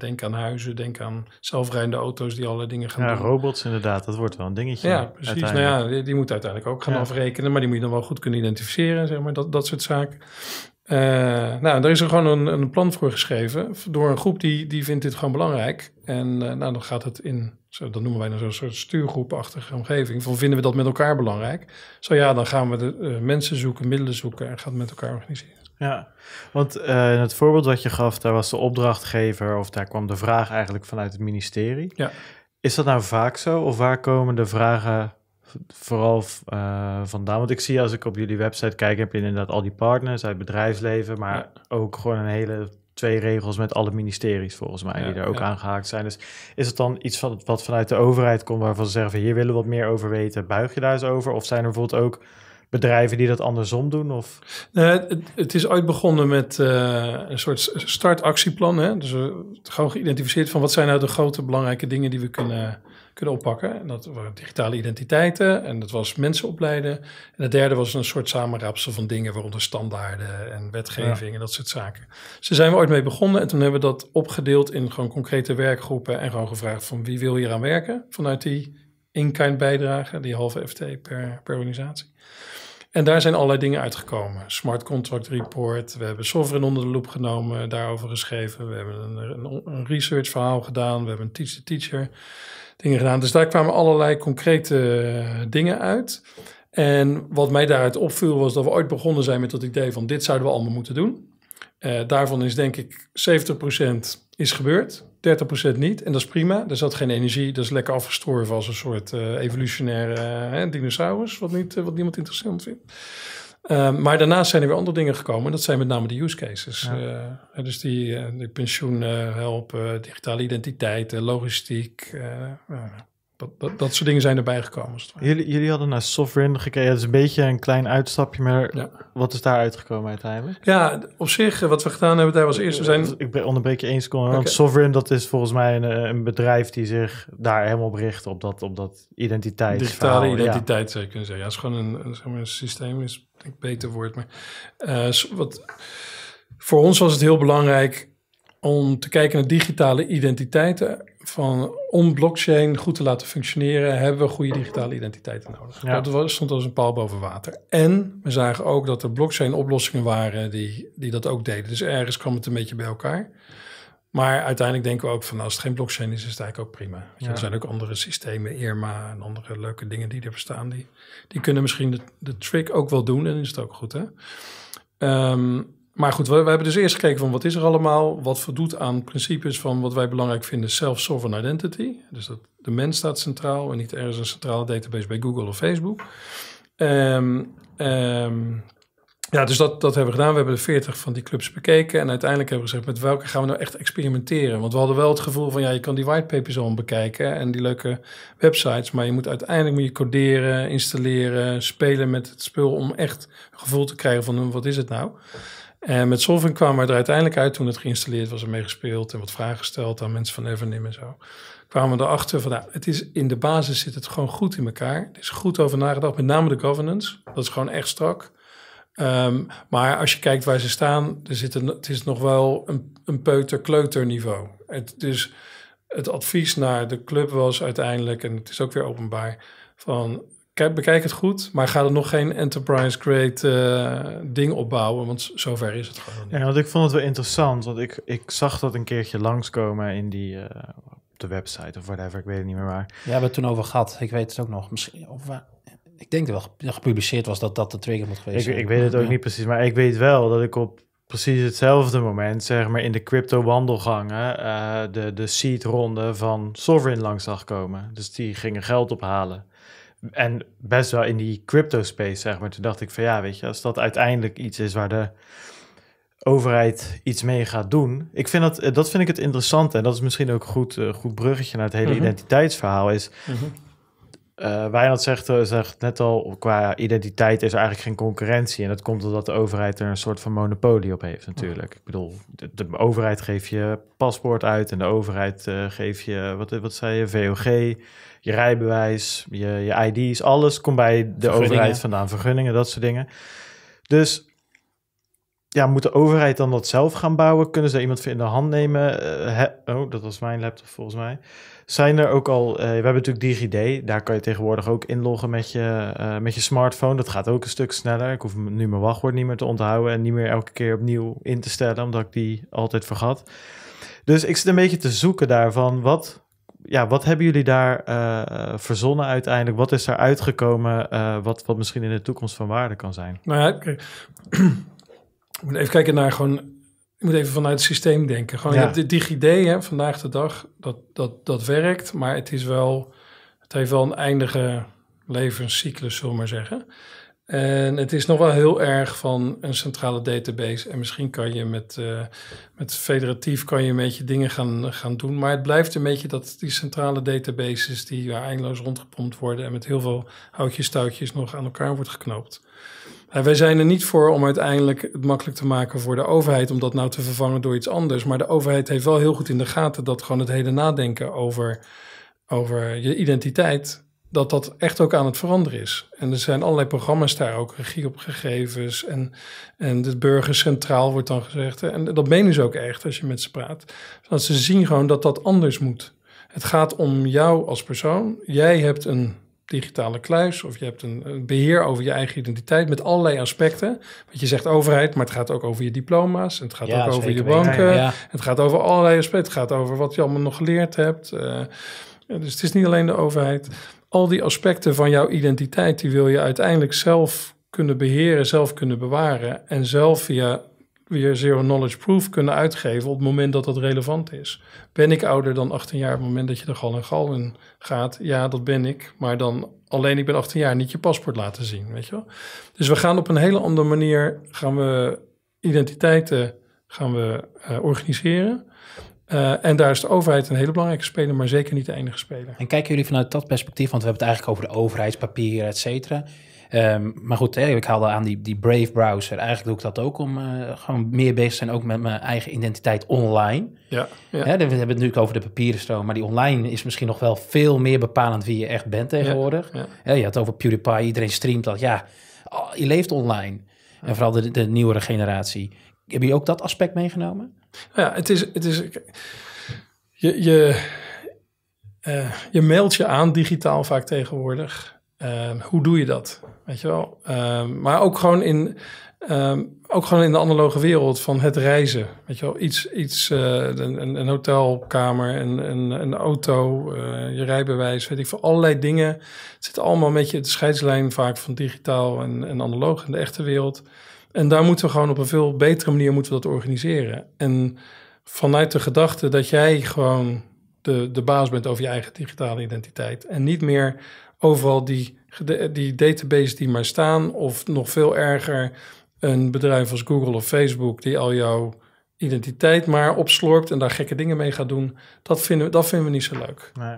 denk aan huizen, denk aan zelfrijdende auto's die alle dingen gaan ja, doen. robots inderdaad, dat wordt wel een dingetje. Ja, precies. Nou ja, die, moet uiteindelijk ook gaan afrekenen, maar die moet je dan wel goed kunnen identificeren, zeg maar, dat, dat soort zaken. Eh, nou, daar is er gewoon een, een, plan voor geschreven door een groep die, die vindt dit gewoon belangrijk. En eh, nou, dan gaat het in, zo, dat noemen wij dan zo'n soort stuurgroepachtige omgeving, van vinden we dat met elkaar belangrijk? Zo ja, dan gaan we de eh, mensen zoeken, middelen zoeken en gaan het met elkaar organiseren. Ja, want in het voorbeeld wat je gaf, daar was de opdrachtgever of daar kwam de vraag eigenlijk vanuit het ministerie. Ja. Is dat nou vaak zo of waar komen de vragen vooral eh, vandaan? Want ik zie als ik op jullie website kijk, heb je inderdaad al die partners uit bedrijfsleven, maar ook gewoon een hele twee regels met alle ministeries volgens mij, die er ook aangehaakt zijn. Dus is het dan iets van, wat vanuit de overheid komt waarvan ze zeggen, van, hier willen we wat meer over weten, buig je daar eens over? Of zijn er bijvoorbeeld ook bedrijven die dat andersom doen? Of? het, is ooit begonnen met eh, een soort startactieplan. Hè? Dus we gewoon geïdentificeerd van wat zijn nou de grote belangrijke dingen die we kunnen kunnen oppakken. En dat waren digitale identiteiten en dat was mensen opleiden. En het derde was een soort samenraapsel van dingen, waaronder standaarden en wetgeving en dat soort zaken. Dus daar zijn we ooit mee begonnen en toen hebben we dat opgedeeld in gewoon concrete werkgroepen en gewoon gevraagd van wie wil hier aan werken vanuit die in-kind bijdrage, die halve FT per, per organisatie. En daar zijn allerlei dingen uitgekomen. Smart contract report, we hebben sovereign onder de loep genomen, daarover geschreven. We hebben een, een, research verhaal gedaan, we hebben een teacher-teacher. teacher teacher dingen gedaan. Dus daar kwamen allerlei concrete eh, dingen uit. En wat mij daaruit opviel was dat we ooit begonnen zijn met het idee van dit zouden we allemaal moeten doen. Eh, daarvan is denk ik 70% is gebeurd, 30% niet. En dat is prima. Er zat geen energie. Dat is lekker afgestorven als een soort uh, evolutionaire dinosaurus, wat, niet, wat niemand interessant vindt. Ehm, maar daarnaast zijn er weer andere dingen gekomen. dat zijn met name de use cases. Eh, dus die, eh, die helpen, eh, digitale identiteiten, logistiek dat, dat, soort dingen zijn erbij gekomen. Jullie, jullie hadden naar Sovereign gekeken. Dat is een beetje een klein uitstapje, maar wat is daar uitgekomen uiteindelijk? Ja, op zich, eh, wat we gedaan hebben daar was eerst... We zijn... Ik onderbreek je één seconde. Okay. Want Sovereign, dat is volgens mij een, eh, een, bedrijf die zich daar helemaal op richt, op dat, op dat identiteit. Digitale identiteit, ja. zou je kunnen zeggen. Ja, het is gewoon een, zeg maar, een systeem, is beter woord. Maar eh, wat, voor ons was het heel belangrijk om te kijken naar digitale identiteiten van om blockchain goed te laten functioneren, hebben we goede digitale identiteiten nodig. Ja. Dat stond als een paal boven water. En we zagen ook dat er blockchain oplossingen waren die, die dat ook deden. Dus ergens kwam het een beetje bij elkaar. Maar uiteindelijk denken we ook van als het geen blockchain is, is het eigenlijk ook prima. Er zijn ook andere systemen, Irma en andere leuke dingen die er bestaan. Die, die kunnen misschien de, de trick ook wel doen en is het ook goed. Hè? Ehm, maar goed, we, hebben dus eerst gekeken van wat is er allemaal, wat voldoet aan principes van wat wij belangrijk vinden, self-sovereign identity. Dus dat de mens staat centraal en niet ergens een centrale database bij Google of Facebook. Um, ja, dus dat, dat hebben we gedaan. We hebben de 40 van die clubs bekeken en uiteindelijk hebben we gezegd met welke gaan we nou echt experimenteren. Want we hadden wel het gevoel van ja, je kan die whitepapers al bekijken en die leuke websites, maar je moet uiteindelijk moet je coderen, installeren, spelen met het spul om echt een gevoel te krijgen van wat is het nou. En met Solving kwamen we er uiteindelijk uit toen het geïnstalleerd was en meegespeeld en wat vragen gesteld aan mensen van Evernim en zo. Kwamen we erachter van, nou, het is, in de basis zit het gewoon goed in elkaar. Er is goed over nagedacht, met name de governance. Dat is gewoon echt strak. Ehm, maar als je kijkt waar ze staan, er zit een, het is nog wel een, een peuter-kleuter niveau. Het, dus het advies naar de club was uiteindelijk, en het is ook weer openbaar, van Kijk, bekijk het goed, maar ga er nog geen enterprise-grade eh, ding opbouwen, want zover is het gewoon Ja, want ik vond het wel interessant, want ik, ik zag dat een keertje langskomen in die, eh, de website of whatever, ik weet het niet meer waar. Ja, we hebben het toen over gehad, ik weet het ook nog. Misschien, of, eh, ik denk dat wel gepubliceerd was dat dat de trigger moet geweest Ik, ik weet het ook niet precies, maar ik weet wel dat ik op precies hetzelfde moment, zeg maar, in de crypto-wandelgangen de, de seed-ronde van Sovereign langs zag komen. Dus die gingen geld ophalen. En best wel in die crypto space, zeg maar. Toen dacht ik van ja, weet je, als dat uiteindelijk iets is waar de overheid iets mee gaat doen. Ik vind dat, dat vind ik het interessante. En dat is misschien ook een goed, eh, goed bruggetje naar het hele mhm. identiteitsverhaal. Is mm -hmm. Uh, zegt, eh, zegt, net al, qua identiteit is eigenlijk geen concurrentie. En dat komt omdat de overheid er een soort van monopolie op heeft natuurlijk. Ik bedoel, de, overheid geeft je paspoort uit en de overheid uh, geeft je, wat, wat zei je, VOG je rijbewijs, je, je ID's, alles komt bij de overheid vandaan, vergunningen, dat soort dingen. Dus ja, moet de overheid dan dat zelf gaan bouwen? Kunnen ze iemand in de hand nemen? Eh, oh, dat was mijn laptop volgens mij. Zijn er ook al, eh, we hebben natuurlijk DigiD, daar kan je tegenwoordig ook inloggen met je, eh, met je smartphone. Dat gaat ook een stuk sneller. Ik hoef nu mijn wachtwoord niet meer te onthouden en niet meer elke keer opnieuw in te stellen, omdat ik die altijd vergat. Dus ik zit een beetje te zoeken daarvan, wat ja, wat hebben jullie daar uh, verzonnen uiteindelijk? Wat is er uitgekomen eh, wat, wat misschien in de toekomst van waarde kan zijn? Nou ja, [CLEARS THROAT] ik moet even kijken naar gewoon... Ik moet even vanuit het systeem denken. Gewoon, je hebt DigiD hè, vandaag de dag, dat, dat, dat werkt. Maar het is wel... Het heeft wel een eindige levenscyclus, zullen we maar zeggen. En het is nog wel heel erg van een centrale database. En misschien kan je met, eh, met federatief kan je een beetje dingen gaan, gaan doen. Maar het blijft een beetje dat die centrale databases die ja, eindeloos rondgepompt worden en met heel veel houtjes, stoutjes nog aan elkaar wordt geknoopt. En wij zijn er niet voor om uiteindelijk het makkelijk te maken voor de overheid om dat nou te vervangen door iets anders. Maar de overheid heeft wel heel goed in de gaten dat gewoon het hele nadenken over, over je identiteit dat dat echt ook aan het veranderen is. En er zijn allerlei programma's daar ook, regie op gegevens. En, en het burger centraal wordt dan gezegd. En dat menen ze ook echt als je met ze praat. Dat ze zien gewoon dat dat anders moet. Het gaat om jou als persoon. Jij hebt een digitale kluis of je hebt een, beheer over je eigen identiteit met allerlei aspecten. Want je zegt overheid, maar het gaat ook over je diploma's. het gaat ook over je banken. Het gaat over allerlei aspecten. Het gaat over wat je allemaal nog geleerd hebt. Eh, dus het is niet alleen de overheid al die aspecten van jouw identiteit, die wil je uiteindelijk zelf kunnen beheren, zelf kunnen bewaren en zelf via weer zero knowledge proof kunnen uitgeven op het moment dat dat relevant is. Ben ik ouder dan 18 jaar op het moment dat je er gal en gal in gaat? Ja, dat ben ik, maar dan alleen ik ben 18 jaar niet je paspoort laten zien, weet je wel? Dus we gaan op een hele andere manier gaan we identiteiten gaan we eh, organiseren eh, en daar is de overheid een hele belangrijke speler, maar zeker niet de enige speler. En kijken jullie vanuit dat perspectief, want we hebben het eigenlijk over de overheidspapieren, et cetera. Ehm, maar goed, hè, ik haalde aan die, die Brave browser. Eigenlijk doe ik dat ook om eh, gewoon meer bezig te zijn, ook met mijn eigen identiteit online. Ja, we hebben het nu over de papieren stroom, maar die online is misschien nog wel veel meer bepalend wie je echt bent tegenwoordig. ja. je had het over PewDiePie, iedereen streamt dat. Ja, oh, je leeft online. En vooral de, de nieuwere generatie. Heb je ook dat aspect meegenomen? Nou ja, het is. Het is je, je, eh, je mailt je aan digitaal vaak tegenwoordig. Ehm, hoe doe je dat? Weet je wel? Ehm, maar ook gewoon, in, ehm, ook gewoon in de analoge wereld van het reizen. Weet je wel? Iets, iets eh, een, een, hotelkamer, een, een, een auto, eh, je rijbewijs, weet ik veel. Allerlei dingen. Het zit allemaal met je de scheidslijn vaak van digitaal en, en analoog in de echte wereld. En daar moeten we gewoon op een veel betere manier moeten we dat organiseren. En vanuit de gedachte dat jij gewoon de, de baas bent over je eigen digitale identiteit. En niet meer overal die, die databases die maar staan, of nog veel erger, een bedrijf als Google of Facebook die al jouw identiteit maar opslorpt en daar gekke dingen mee gaat doen. Dat vinden we, dat vinden we niet zo leuk. Nee.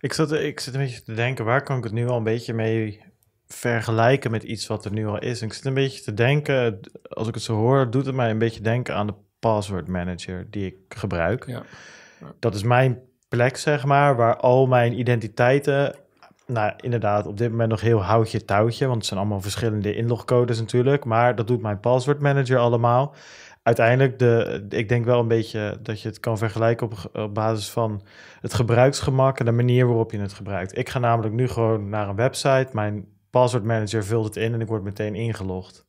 Ik, zat, ik zit een beetje te denken, waar kan ik het nu al een beetje mee vergelijken met iets wat er nu al is. ik zit een beetje te denken, als ik het zo hoor, doet het mij een beetje denken aan de password manager die ik gebruik. Ja. Dat is mijn plek, zeg maar, waar al mijn identiteiten nou, inderdaad, op dit moment nog heel houtje touwtje, want het zijn allemaal verschillende inlogcodes natuurlijk, maar dat doet mijn password manager allemaal. Uiteindelijk, de, ik denk wel een beetje dat je het kan vergelijken op basis van het gebruiksgemak en de manier waarop je het gebruikt. Ik ga namelijk nu gewoon naar een website, mijn password manager vult het in en ik word meteen ingelogd.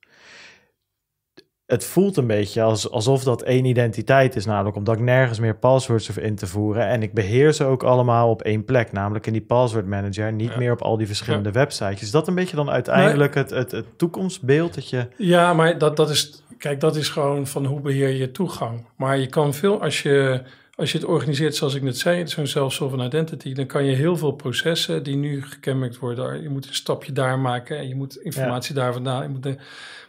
Het voelt een beetje als, alsof dat één identiteit is, namelijk omdat ik nergens meer passwords hoef in te voeren. En ik beheer ze ook allemaal op één plek, namelijk in die password manager, niet meer op al die verschillende websites. Is dat een beetje dan uiteindelijk het, het, het toekomstbeeld dat je. Ja, maar dat, dat is. Kijk, dat is gewoon van hoe beheer je toegang. Maar je kan veel als je als je het organiseert zoals ik net zei, zo'n self-sovereign identity, dan kan je heel veel processen die nu gekenmerkt worden, je moet een stapje daar maken en je moet informatie ja. daar vandaan, je moet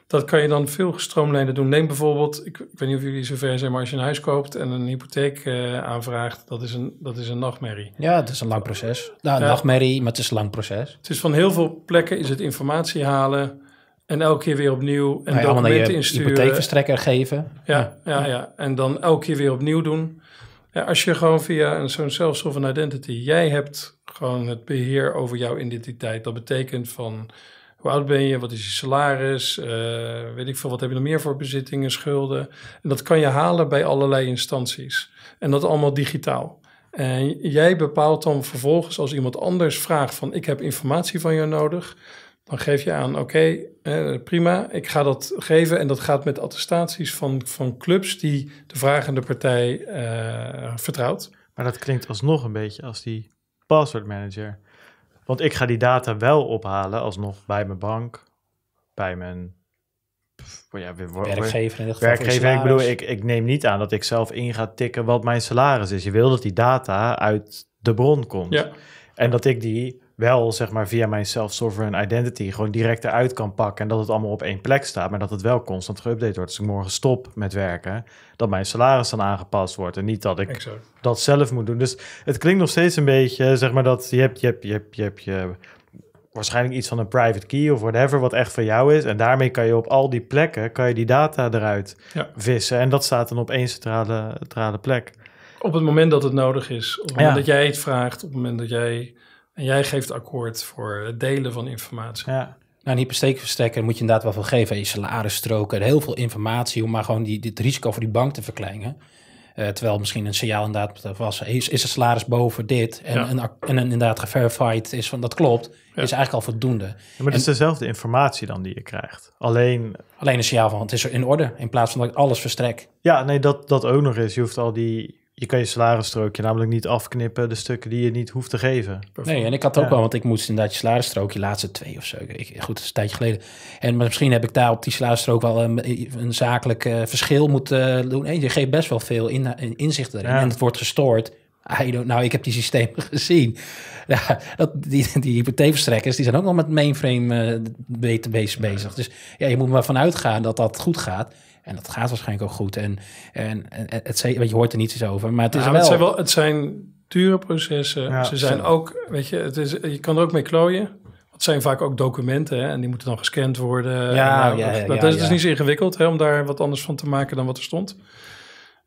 dat kan je dan veel gestroomlijnder doen. Neem bijvoorbeeld, ik, ik, weet niet of jullie zover zijn, maar als je een huis koopt en een hypotheek eh, aanvraagt, dat is, een, dat is een nachtmerrie. Ja, het is een lang proces. Nou, een ja. nachtmerrie, maar het is een lang proces. Het is van heel veel plekken is het informatie halen en elke keer weer opnieuw en nou ja, documenten insturen. hypotheekverstrekker geven. ja, ja, ja. En dan elke keer weer opnieuw doen als je gewoon via zo'n self-sovereign identity, jij hebt gewoon het beheer over jouw identiteit. Dat betekent van hoe oud ben je, wat is je salaris, eh, weet ik veel, wat heb je nog meer voor bezittingen, schulden. En dat kan je halen bij allerlei instanties. En dat allemaal digitaal. En jij bepaalt dan vervolgens als iemand anders vraagt van ik heb informatie van jou nodig, dan geef je aan, oké, eh, prima, ik ga dat geven. En dat gaat met attestaties van, van clubs die de vragende partij eh, vertrouwt. Maar dat klinkt alsnog een beetje als die password manager. Want ik ga die data wel ophalen alsnog bij mijn bank, bij mijn oh ja, weer, werkgever. In werkgever ik bedoel, ik, ik neem niet aan dat ik zelf in ga tikken wat mijn salaris is. Je wil dat die data uit de bron komt. En dat ik die wel zeg maar via mijn self-sovereign identity gewoon direct eruit kan pakken en dat het allemaal op één plek staat, maar dat het wel constant geüpdate wordt. Dus ik morgen stop met werken, dat mijn salaris dan aangepast wordt en niet dat ik dat zelf moet doen. Dus het klinkt nog steeds een beetje, zeg maar, dat je hebt, je hebt, je hebt, je hebt, je waarschijnlijk iets van een private key of whatever wat echt van jou is en daarmee kan je op al die plekken kan je die data eruit vissen en dat staat dan op één centrale, centrale plek. Op het moment dat het nodig is, op het moment dat jij het vraagt, op het moment dat jij en jij geeft akkoord voor het delen van informatie. Ja. Nou, een hypotheekverstrekker moet je inderdaad wel veel geven Je je salarisstroken. Heel veel informatie om maar gewoon die, dit risico voor die bank te verkleinen. Eh, terwijl misschien een signaal inderdaad was, is, is de salaris boven dit en, een, en een inderdaad geverified is van dat klopt, is eigenlijk al voldoende. Ja, maar het is dezelfde informatie dan die je krijgt. Alleen, alleen een signaal van het is er in orde, in plaats van dat ik alles verstrek. Ja, nee, dat, dat ook nog is. Je hoeft al die je kan je salarisstrookje namelijk niet afknippen, de stukken die je niet hoeft te geven. Nee, en ik had ook wel, want ik moest inderdaad je salarisstrookje, laatste twee of zo. Ik, goed, dat is een tijdje geleden. En misschien heb ik daar op die salarisstrook wel een, een zakelijk eh, verschil moeten eh, doen. je geeft best wel veel in, inzicht erin en het wordt gestoord. nou, ik heb die systemen [LAUGHS] gezien. dat, die, die hypotheekverstrekkers die zijn ook nog met mainframe uh, bezig. Dus ja, je moet maar vanuit gaan dat dat goed gaat. En dat gaat waarschijnlijk ook goed. En, en, en het, je hoort er niets over. Maar het, is wel... Het zijn, wel, het zijn dure processen. Ze zijn ook, weet je, het is, je kan er ook mee klooien. Het zijn vaak ook documenten hè, en die moeten dan gescand worden. Ja, eh, ja, ja, dat, is, niet zo ingewikkeld hè, om daar wat anders van te maken dan wat er stond.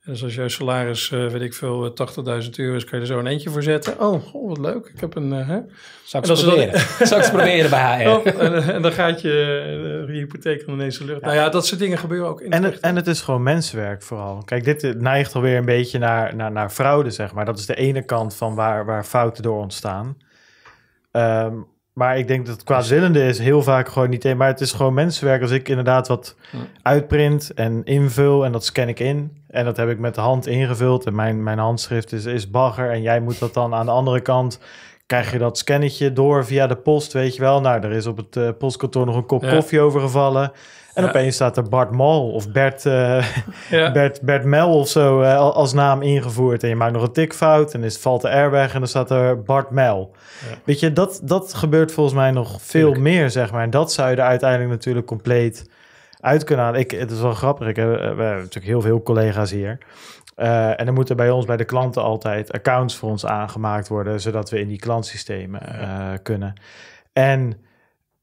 Dus als jouw salaris, eh, weet ik veel, 80.000 eh, euro is, kan je er zo een eentje voor zetten. Oh, wat leuk. Ik heb een... Eh, hè? Zal ik proberen? Zal proberen bij haar Oh, en, dan gaat je, je hypotheek ineens de lucht. Ja. Nou ja, dat soort dingen gebeuren ook in en het, en het is gewoon menswerk vooral. Kijk, dit neigt alweer een beetje naar, naar, naar fraude, zeg maar. Dat is de ene kant van waar, waar fouten door ontstaan. Um, maar ik denk dat het qua dus- zillende is heel vaak gewoon niet één. Maar het is gewoon mensenwerk. Als ik inderdaad wat uitprint en invul en dat scan ik in. En dat heb ik met de hand ingevuld. En mijn, mijn handschrift is, is bagger. En jij moet dat dan aan de andere kant krijg je dat scannetje door via de post, weet je wel. Nou, er is op het eh, postkantoor nog een kop koffie overgevallen. En opeens staat er Bart Mal of Bert, eh, [LAUGHS] Bert, Bert Mel of zo eh, als naam ingevoerd. En je maakt nog een tikfout en is, valt de airbag en dan staat er Bart Mel. Weet je, dat, dat gebeurt volgens mij nog veel meer, zeg maar. En dat zou je er uiteindelijk natuurlijk compleet uit kunnen halen. Ik, het is wel grappig, ik, eh, we hebben natuurlijk heel veel collega's hier. en dan moeten bij ons, bij de klanten altijd accounts voor ons aangemaakt worden... zodat we in die klantsystemen kunnen. En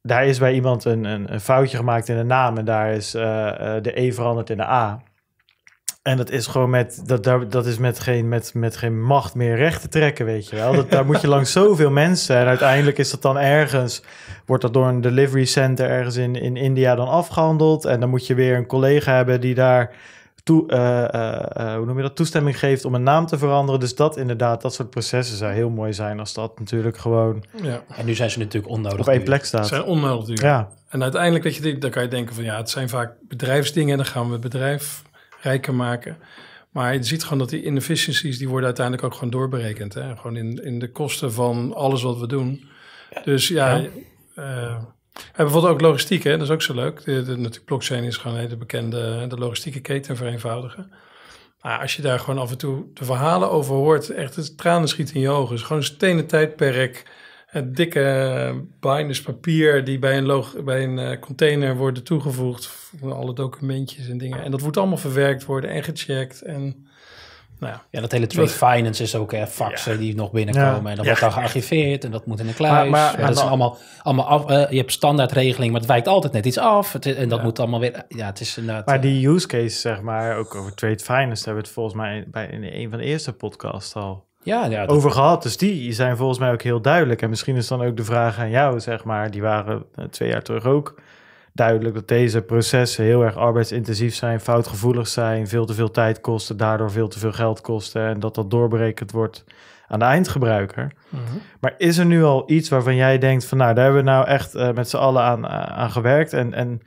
daar is bij iemand een, een, een, foutje gemaakt in de naam en daar is eh, eh, de E veranderd in de A. En dat is gewoon met, dat, dat is met, geen, met, met geen macht meer recht te trekken, weet je wel. Dat, daar moet je langs zoveel mensen. En uiteindelijk is dat dan ergens, wordt dat door een delivery center ergens in, in India dan afgehandeld. En dan moet je weer een collega hebben die daar toe, eh, eh, eh, hoe noem je dat, toestemming geeft om een naam te veranderen. Dus dat inderdaad, dat soort processen zou heel mooi zijn als dat natuurlijk gewoon... Ja. En nu zijn ze natuurlijk onnodig Op één plek staat. Ze zijn onnodig Ja. En uiteindelijk, weet je, dan kan je denken van ja, het zijn vaak bedrijfsdingen dan gaan we het bedrijf rijker maken. Maar je ziet gewoon dat die inefficiencies, die worden uiteindelijk ook gewoon doorberekend. Hè? Gewoon in, in de kosten van alles wat we doen. Dus ja... En bijvoorbeeld ook logistiek, hè? dat is ook zo leuk. De, natuurlijk blockchain is gewoon een bekende de logistieke keten vereenvoudigen. Maar als je daar gewoon af en toe de verhalen over hoort, echt het tranen schieten in je ogen. Het is gewoon een stenen tijdperk, het eh, dikke eh, binders papier die bij een, log, bij een eh, container worden toegevoegd. Alle documentjes en dingen. En dat moet allemaal verwerkt worden en gecheckt en nou ja. ja, dat hele trade finance is ook hè, faxen die nog binnenkomen. En dat wordt dan gearchiveerd en dat moet in de kluis. Maar, dat is allemaal, allemaal af, eh, je hebt standaardregeling, maar het wijkt altijd net iets af. en dat moet allemaal weer... Ja, het is maar die eh, use case, zeg maar, ook over trade finance... daar hebben we het volgens mij bij, in een van de eerste podcasts al ja, ja, dat... over gehad. Dus die zijn volgens mij ook heel duidelijk. En misschien is dan ook de vraag aan jou, zeg maar... die waren eh, twee jaar terug ook duidelijk dat deze processen heel erg arbeidsintensief zijn, foutgevoelig zijn, veel te veel tijd kosten, daardoor veel te veel geld kosten en dat dat doorbrekend wordt aan de eindgebruiker. Mhm. Maar is er nu al iets waarvan jij denkt van nou, daar hebben we nou echt eh, met z'n allen aan, eh, aan gewerkt en, en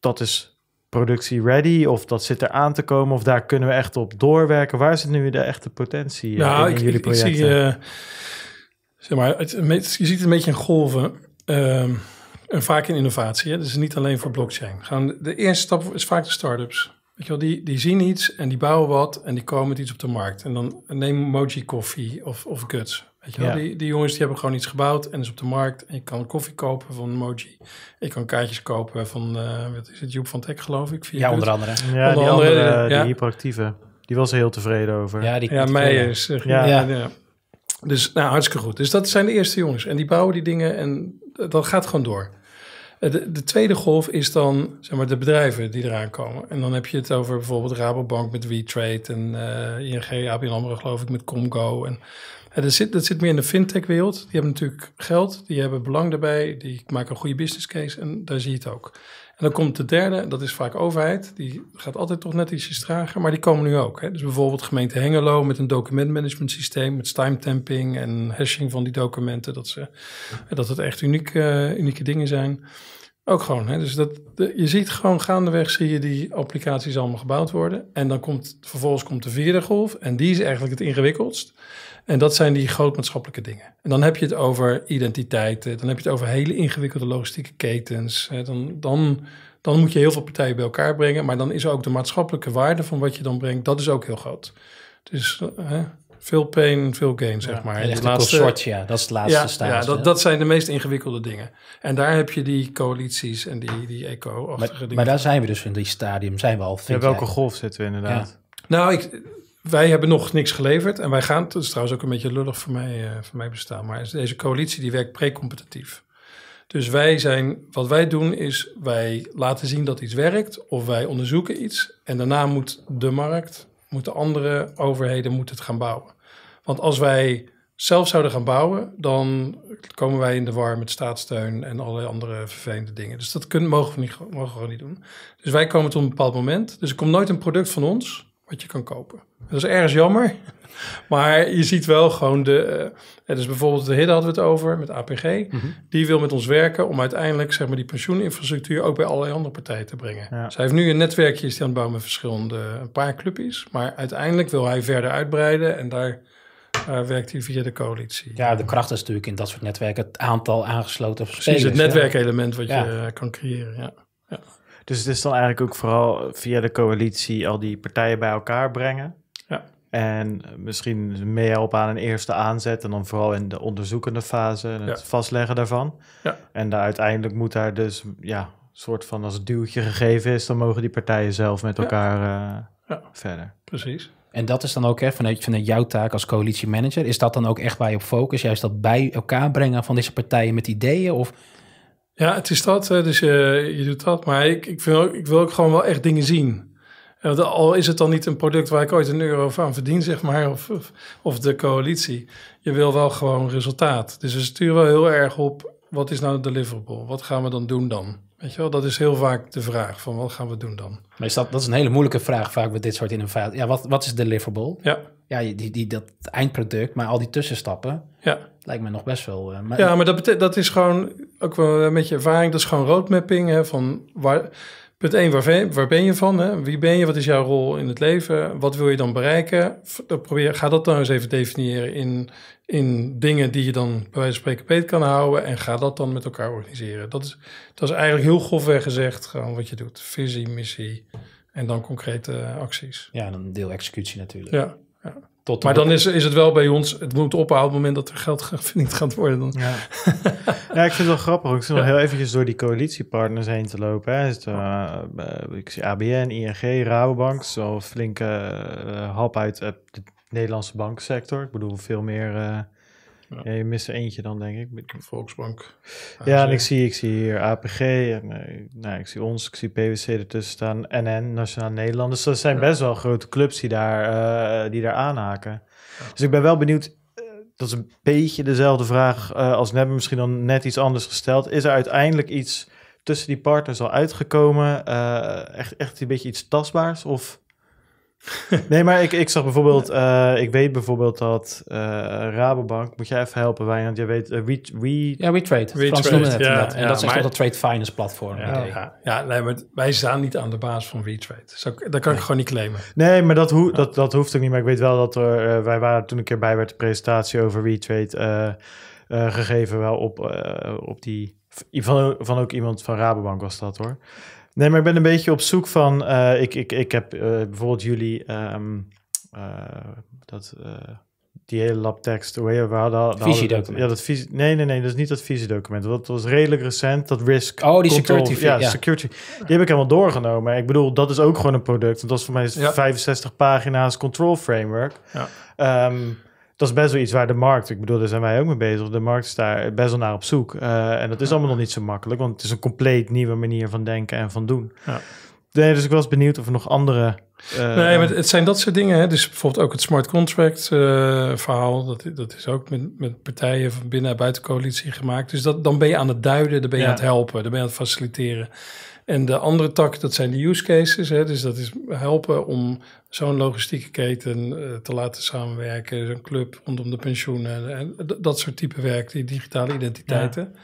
dat is productie ready of dat zit er aan te komen of daar kunnen we echt op doorwerken? Waar zit nu de echte potentie eh, nou, in, ik, jullie projecten? Ik, ik zie, zeg maar, het, je ziet een beetje een golven. Ehm, en vaak in innovatie, hè? dus niet alleen voor blockchain. Gaan, de eerste stap is vaak de start-ups. Weet je wel, die, die zien iets en die bouwen wat en die komen met iets op de markt. En dan neem Moji koffie of, of Guts. Weet je wel, die, die jongens die hebben gewoon iets gebouwd en is op de markt. En je kan koffie kopen van Moji. Ik kan kaartjes kopen van, uh, wat is het, Joep van Tech geloof ik. Ja, onder andere. Ja, die andere, die hyperactieve. Die was er heel tevreden over. Ja, die ja Ja. Ja, ja. Dus nou, hartstikke goed. Dus dat zijn de eerste jongens. En die bouwen die dingen en dat gaat gewoon door. De, tweede golf is dan zeg maar, de bedrijven die eraan komen. En dan heb je het over bijvoorbeeld Rabobank met WeTrade en uh, eh, ING, ABN AMRO geloof ik met Comgo. En, dat, zit, dat zit meer in de fintech-wereld. Die hebben natuurlijk geld, die hebben belang daarbij, die maken een goede business case en daar zie je het ook dan komt de derde, dat is vaak overheid. Die gaat altijd toch net ietsjes trager, maar die komen nu ook. Hè. Dus bijvoorbeeld gemeente Hengelo met een documentmanagement systeem, met timetamping en hashing van die documenten, dat, ze, dat het echt uniek, eh, unieke dingen zijn. Ook gewoon. Hè? Dus dat, je ziet gewoon gaandeweg zie je die applicaties allemaal gebouwd worden. En dan komt vervolgens komt de vierde golf. En die is eigenlijk het ingewikkeldst. En dat zijn die grootmaatschappelijke dingen. En dan heb je het over identiteiten, dan heb je het over hele ingewikkelde logistieke ketens. Dan, dan, dan moet je heel veel partijen bij elkaar brengen, maar dan is ook de maatschappelijke waarde van wat je dan brengt, dat is ook heel groot. Dus hè, veel pain, veel gain, zeg maar. En het laatste, ja, dat is het laatste stadium. Ja, dat, dat zijn de meest ingewikkelde dingen. En daar heb je die coalities en die, die eco-achtige dingen. Maar daar zijn we dus in die stadium, zijn we al. Ja, welke golf zitten we inderdaad? Nou, ik, wij hebben nog niks geleverd en wij gaan, dat is trouwens ook een beetje lullig voor mij, eh, voor mij bestaan, maar deze coalitie die werkt pre-competitief. Dus wij zijn, wat wij doen is, wij laten zien dat iets werkt of wij onderzoeken iets en daarna moet de markt, moeten andere overheden moeten het gaan bouwen. Want als wij zelf zouden gaan bouwen, dan komen wij in de war met staatssteun en allerlei andere vervelende dingen. Dus dat kunnen, mogen, we niet, mogen we gewoon niet doen. Dus wij komen tot een bepaald moment. Dus er komt nooit een product van ons wat je kan kopen. Dat is ergens jammer, [LAUGHS] maar je ziet wel gewoon de... Eh, het is bijvoorbeeld de Hidden hadden we het over met APG. Mhm. Die wil met ons werken om uiteindelijk zeg maar, die pensioeninfrastructuur ook bij allerlei andere partijen te brengen. Ja. Zij heeft nu een netwerkje is die aan met verschillende, een paar clubjes. Maar uiteindelijk wil hij verder uitbreiden en daar... Eh, werkt hij via de coalitie. Ja, de kracht is natuurlijk in dat soort netwerken het aantal aangesloten. Precies, het netwerkelement wat je eh, kan creëren. Ja. Dus het is dan eigenlijk ook vooral via de coalitie al die partijen bij elkaar brengen. Ja. En misschien meehelpen aan een eerste aanzet en dan vooral in de onderzoekende fase en het vastleggen daarvan. Ja. En daar, uiteindelijk moet daar dus ja, soort van als duwtje gegeven is, dan mogen die partijen zelf met elkaar eh, ja. verder. Precies. En dat is dan ook echt vanuit, vanuit jouw taak als coalitiemanager, is dat dan ook echt waar je op focus? Juist dat bij elkaar brengen van deze partijen met ideeën? Of ja, het is dat. Dus je, eh, je doet dat. Maar ik, ik, wil, ik wil ook gewoon wel echt dingen zien. Eh, al is het dan niet een product waar ik ooit een euro van verdien, zeg maar, of, of, de coalitie. Je wil wel gewoon resultaat. Dus we sturen wel heel erg op, wat is nou de deliverable? Wat gaan we dan doen dan? Weet je wel, dat is heel vaak de vraag van wat gaan we doen dan? Maar is dat, dat is een hele moeilijke vraag vaak met dit soort innovaties. Ja, wat, wat is deliverable? Ja. Ja, die, die, dat eindproduct, maar al die tussenstappen. Ja. Lijkt me nog best wel. Eh, ja, maar dat, dat is gewoon ook wel een beetje ervaring. Dat is gewoon roadmapping hè, van waar. Punt 1, waar, waar, ben je van? Hè? Wie ben je? Wat is jouw rol in het leven? Wat wil je dan bereiken? Dat probeer, ga dat dan eens even definiëren in, in dingen die je dan bij wijze van spreken peet kan houden. En ga dat dan met elkaar organiseren. Dat is, dat is eigenlijk heel grofweg gezegd gewoon wat je doet. Visie, missie en dan concrete eh, acties. Ja, dan deel executie natuurlijk. Ja maar dan is, is het wel bij ons, het moet ophouden op het moment dat er geld [LAUGHS] verdiend gaat worden. Dan. Ja. [LAUGHS] ja, ik vind het wel grappig. Ik zit nog heel eventjes door die coalitiepartners heen te lopen. Hè. Eh, eh, ik zie ABN, ING, Rabobank, zo flinke eh, hap uit de Nederlandse banksector. Ik bedoel, veel meer ja. je mist er eentje dan, denk ik. Volksbank. Ja, en ik zie, ik zie hier APG, en, eh, nou, ik zie ons, ik zie PwC ertussen staan, NN, Nationaal Nederland. Dus dat zijn best wel grote clubs die daar, eh, die daar aanhaken. Dus ik ben wel benieuwd, eh, dat is een beetje dezelfde vraag als net, misschien dan net iets anders gesteld. Is er uiteindelijk iets tussen die partners al uitgekomen? echt, echt een beetje iets tastbaars? Of... [LAUGHS] nee, maar ik, ik zag bijvoorbeeld, eh, ik weet bijvoorbeeld dat uh, Rabobank, moet jij even helpen, want jij weet, uh, eh, we, we... Ja, WeTrade, we Frans noemde het ja, En dat is echt dat trade finance platform. Ja, ja, nee, maar wij staan niet aan de basis van WeTrade. Zo, dat kan ik gewoon niet claimen. Nee, maar dat, hoe dat, dat hoeft ook niet, maar ik weet wel dat er, wij waren toen een keer bij werd de presentatie over WeTrade gegeven, wel op, op die, van, van ook iemand van Rabobank was dat hoor. Nee, maar ik ben een beetje op zoek van. Eh, ik, ik, ik heb eh, bijvoorbeeld jullie. Ehm, eh, dat, die hele labtekst. Hoe heet, waar, Dat visiedocument. Ja, dat visie, nee, nee, nee, dat is niet dat visiedocument. Dat was redelijk recent, dat risk. Oh, die security. Ja, security. Die heb ik helemaal doorgenomen. Ik bedoel, dat is ook gewoon een product. Dat was voor mij 65 pagina's control framework. Ja. Ehm, dat is best wel iets waar de markt, ik bedoel, daar zijn wij ook mee bezig. De markt is daar best wel naar op zoek. Eh, en dat is allemaal nog niet zo makkelijk, want het is een compleet nieuwe manier van denken en van doen. Ja. Nee, dus ik was benieuwd of er nog andere. Uh, nee, maar het zijn dat soort dingen. Hè? Dus bijvoorbeeld ook het smart contract eh, verhaal. Dat, dat is ook met, met partijen van binnen en buiten coalitie gemaakt. Dus dat, dan ben je aan het duiden, dan ben je aan het helpen, dan ben je aan het faciliteren. En de andere tak, dat zijn de use cases. Hè? Dus dat is helpen om zo'n logistieke keten eh, te laten samenwerken. Zo'n club rondom de pensioenen. En eh, dat soort type werk, die digitale identiteiten.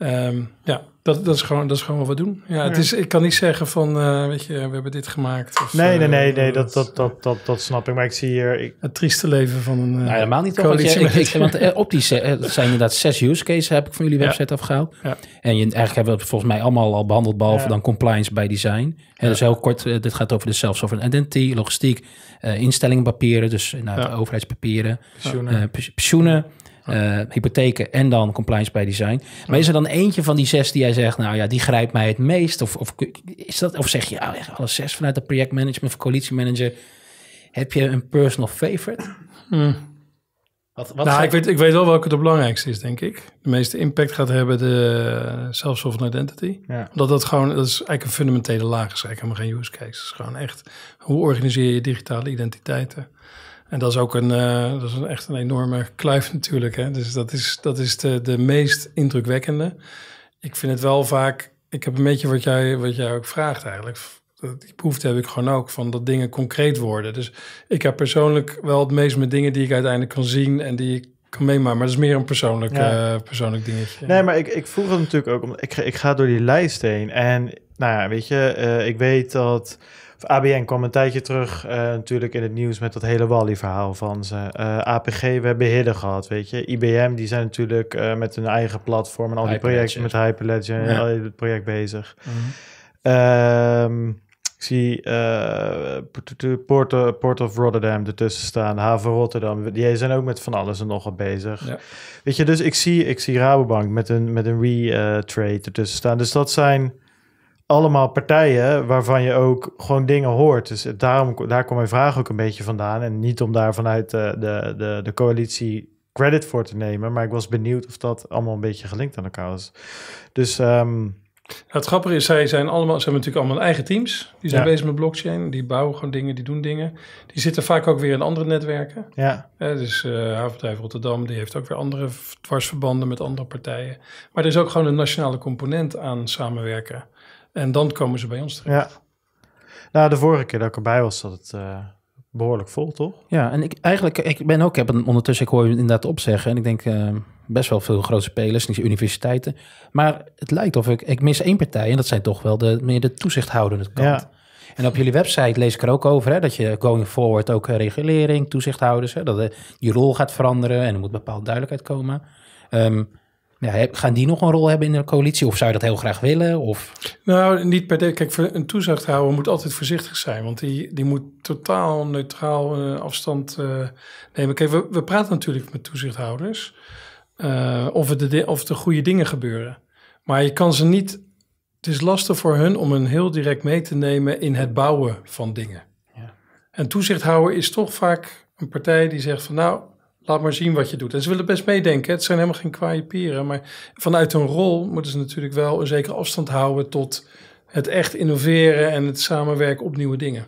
Ehm, ja, dat, dat, is gewoon, dat is gewoon wat we doen. Ja, het is, ik kan niet zeggen van, eh, weet je, we hebben dit gemaakt. Of, nee, nee, nee, eh, nee dat, eh, dat, dat, dat, dat snap ik. Maar ik zie hier... Het trieste leven van een nou, helemaal niet. Toch, want, je, want op die zijn inderdaad zes use cases heb ik van jullie website afgehaald. Ja. En je, eigenlijk hebben we het volgens mij allemaal al behandeld, behalve dan compliance bij design. Hè, dus heel kort, dit gaat over de self-sovereign identity, logistiek, instellingenpapieren dus nou, overheidspapieren, pensioenen eh, hypotheken en dan compliance by design. Maar is er dan eentje van die zes die jij zegt, nou ja, die grijpt mij het meest? Of, of, is dat, of zeg je, ja, alle zes vanuit de projectmanagement of coalitiemanager, heb je een personal favorite? Hmm. Wat, wat nou, ik weet, ik weet wel welke de belangrijkste is, denk ik. De meeste impact gaat hebben de eh, self-sovereign identity. Omdat dat gewoon, dat is eigenlijk een fundamentele laag. is eigenlijk helemaal geen use case. Het is gewoon echt, hoe organiseer je digitale identiteiten? En dat is ook een, eh, dat is een, echt een enorme kluif natuurlijk. Hè? Dus dat is, dat is de, de meest indrukwekkende. Ik vind het wel vaak, ik heb een beetje wat jij, wat jij ook vraagt eigenlijk. Die behoefte heb ik gewoon ook, van dat dingen concreet worden. Dus ik heb persoonlijk wel het meest met dingen die ik uiteindelijk kan zien en die ik kan meemaken. Maar dat is meer een persoonlijk, eh, persoonlijk dingetje. Nee, maar ik, ik vroeg het natuurlijk ook, om, ik, ga, ik ga door die lijst heen. En nou ja, weet je, eh, ik weet dat ABN kwam een tijdje terug eh, natuurlijk in het nieuws met dat hele Wally-verhaal van ze. Eh, APG, we hebben Hidden gehad, weet je. IBM, die zijn natuurlijk eh, met hun eigen platform en al die projecten met Hyperledger en al het project bezig. Mhm. Ehm, ik zie uh, Port, of Rotterdam ertussen staan, Haven Rotterdam. Die zijn ook met van alles en nog wat bezig. Weet je, dus ik zie, ik zie Rabobank met een, met een re-trade ertussen staan. Dus dat zijn allemaal partijen waarvan je ook gewoon dingen hoort. Dus daarom, daar kwam mijn vraag ook een beetje vandaan. En niet om daar vanuit de, eh, de, de, de coalitie credit voor te nemen. Maar ik was benieuwd of dat allemaal een beetje gelinkt aan elkaar was. Dus. Ehm, nou, het grappige is, zij zijn allemaal, ze hebben natuurlijk allemaal eigen teams. Die zijn bezig met blockchain. Die bouwen gewoon dingen, die doen dingen. Die zitten vaak ook weer in andere netwerken. Ja. dus uh, Rotterdam, die heeft ook weer andere dwarsverbanden met andere partijen. Maar er is ook gewoon een nationale component aan samenwerken. En dan komen ze bij ons terecht. Ja. Nou, de vorige keer dat ik erbij was, zat het eh, behoorlijk vol, toch? Ja, en ik eigenlijk, ik ben ook, ik heb een, ondertussen, ik hoor je inderdaad opzeggen. En ik denk eh, best wel veel grote spelers, niet universiteiten. Maar het lijkt of ik, ik mis één partij en dat zijn toch wel de, meer de toezichthoudende kant. Ja. En op jullie website lees ik er ook over, hè, dat je going forward ook eh, regulering, toezichthouders, hè, dat je rol gaat veranderen en er moet bepaalde duidelijkheid komen. Um, ja, gaan die nog een rol hebben in de coalitie? Of zou je dat heel graag willen? Of? Nou, niet per de. Kijk, een toezichthouder moet altijd voorzichtig zijn. Want die, die moet totaal neutraal eh, afstand uh, nemen. Kijk, we, we praten natuurlijk met toezichthouders. Uh, of, er de, of de goede dingen gebeuren. Maar je kan ze niet. Het is lastig voor hun om een heel direct mee te nemen in het bouwen van dingen. Ja. En toezichthouder is toch vaak een partij die zegt van nou laat maar zien wat je doet. En ze willen best meedenken. Het zijn helemaal geen kwaaie pieren. Maar vanuit hun rol moeten ze natuurlijk wel een zekere afstand houden tot het echt innoveren en het samenwerken op nieuwe dingen.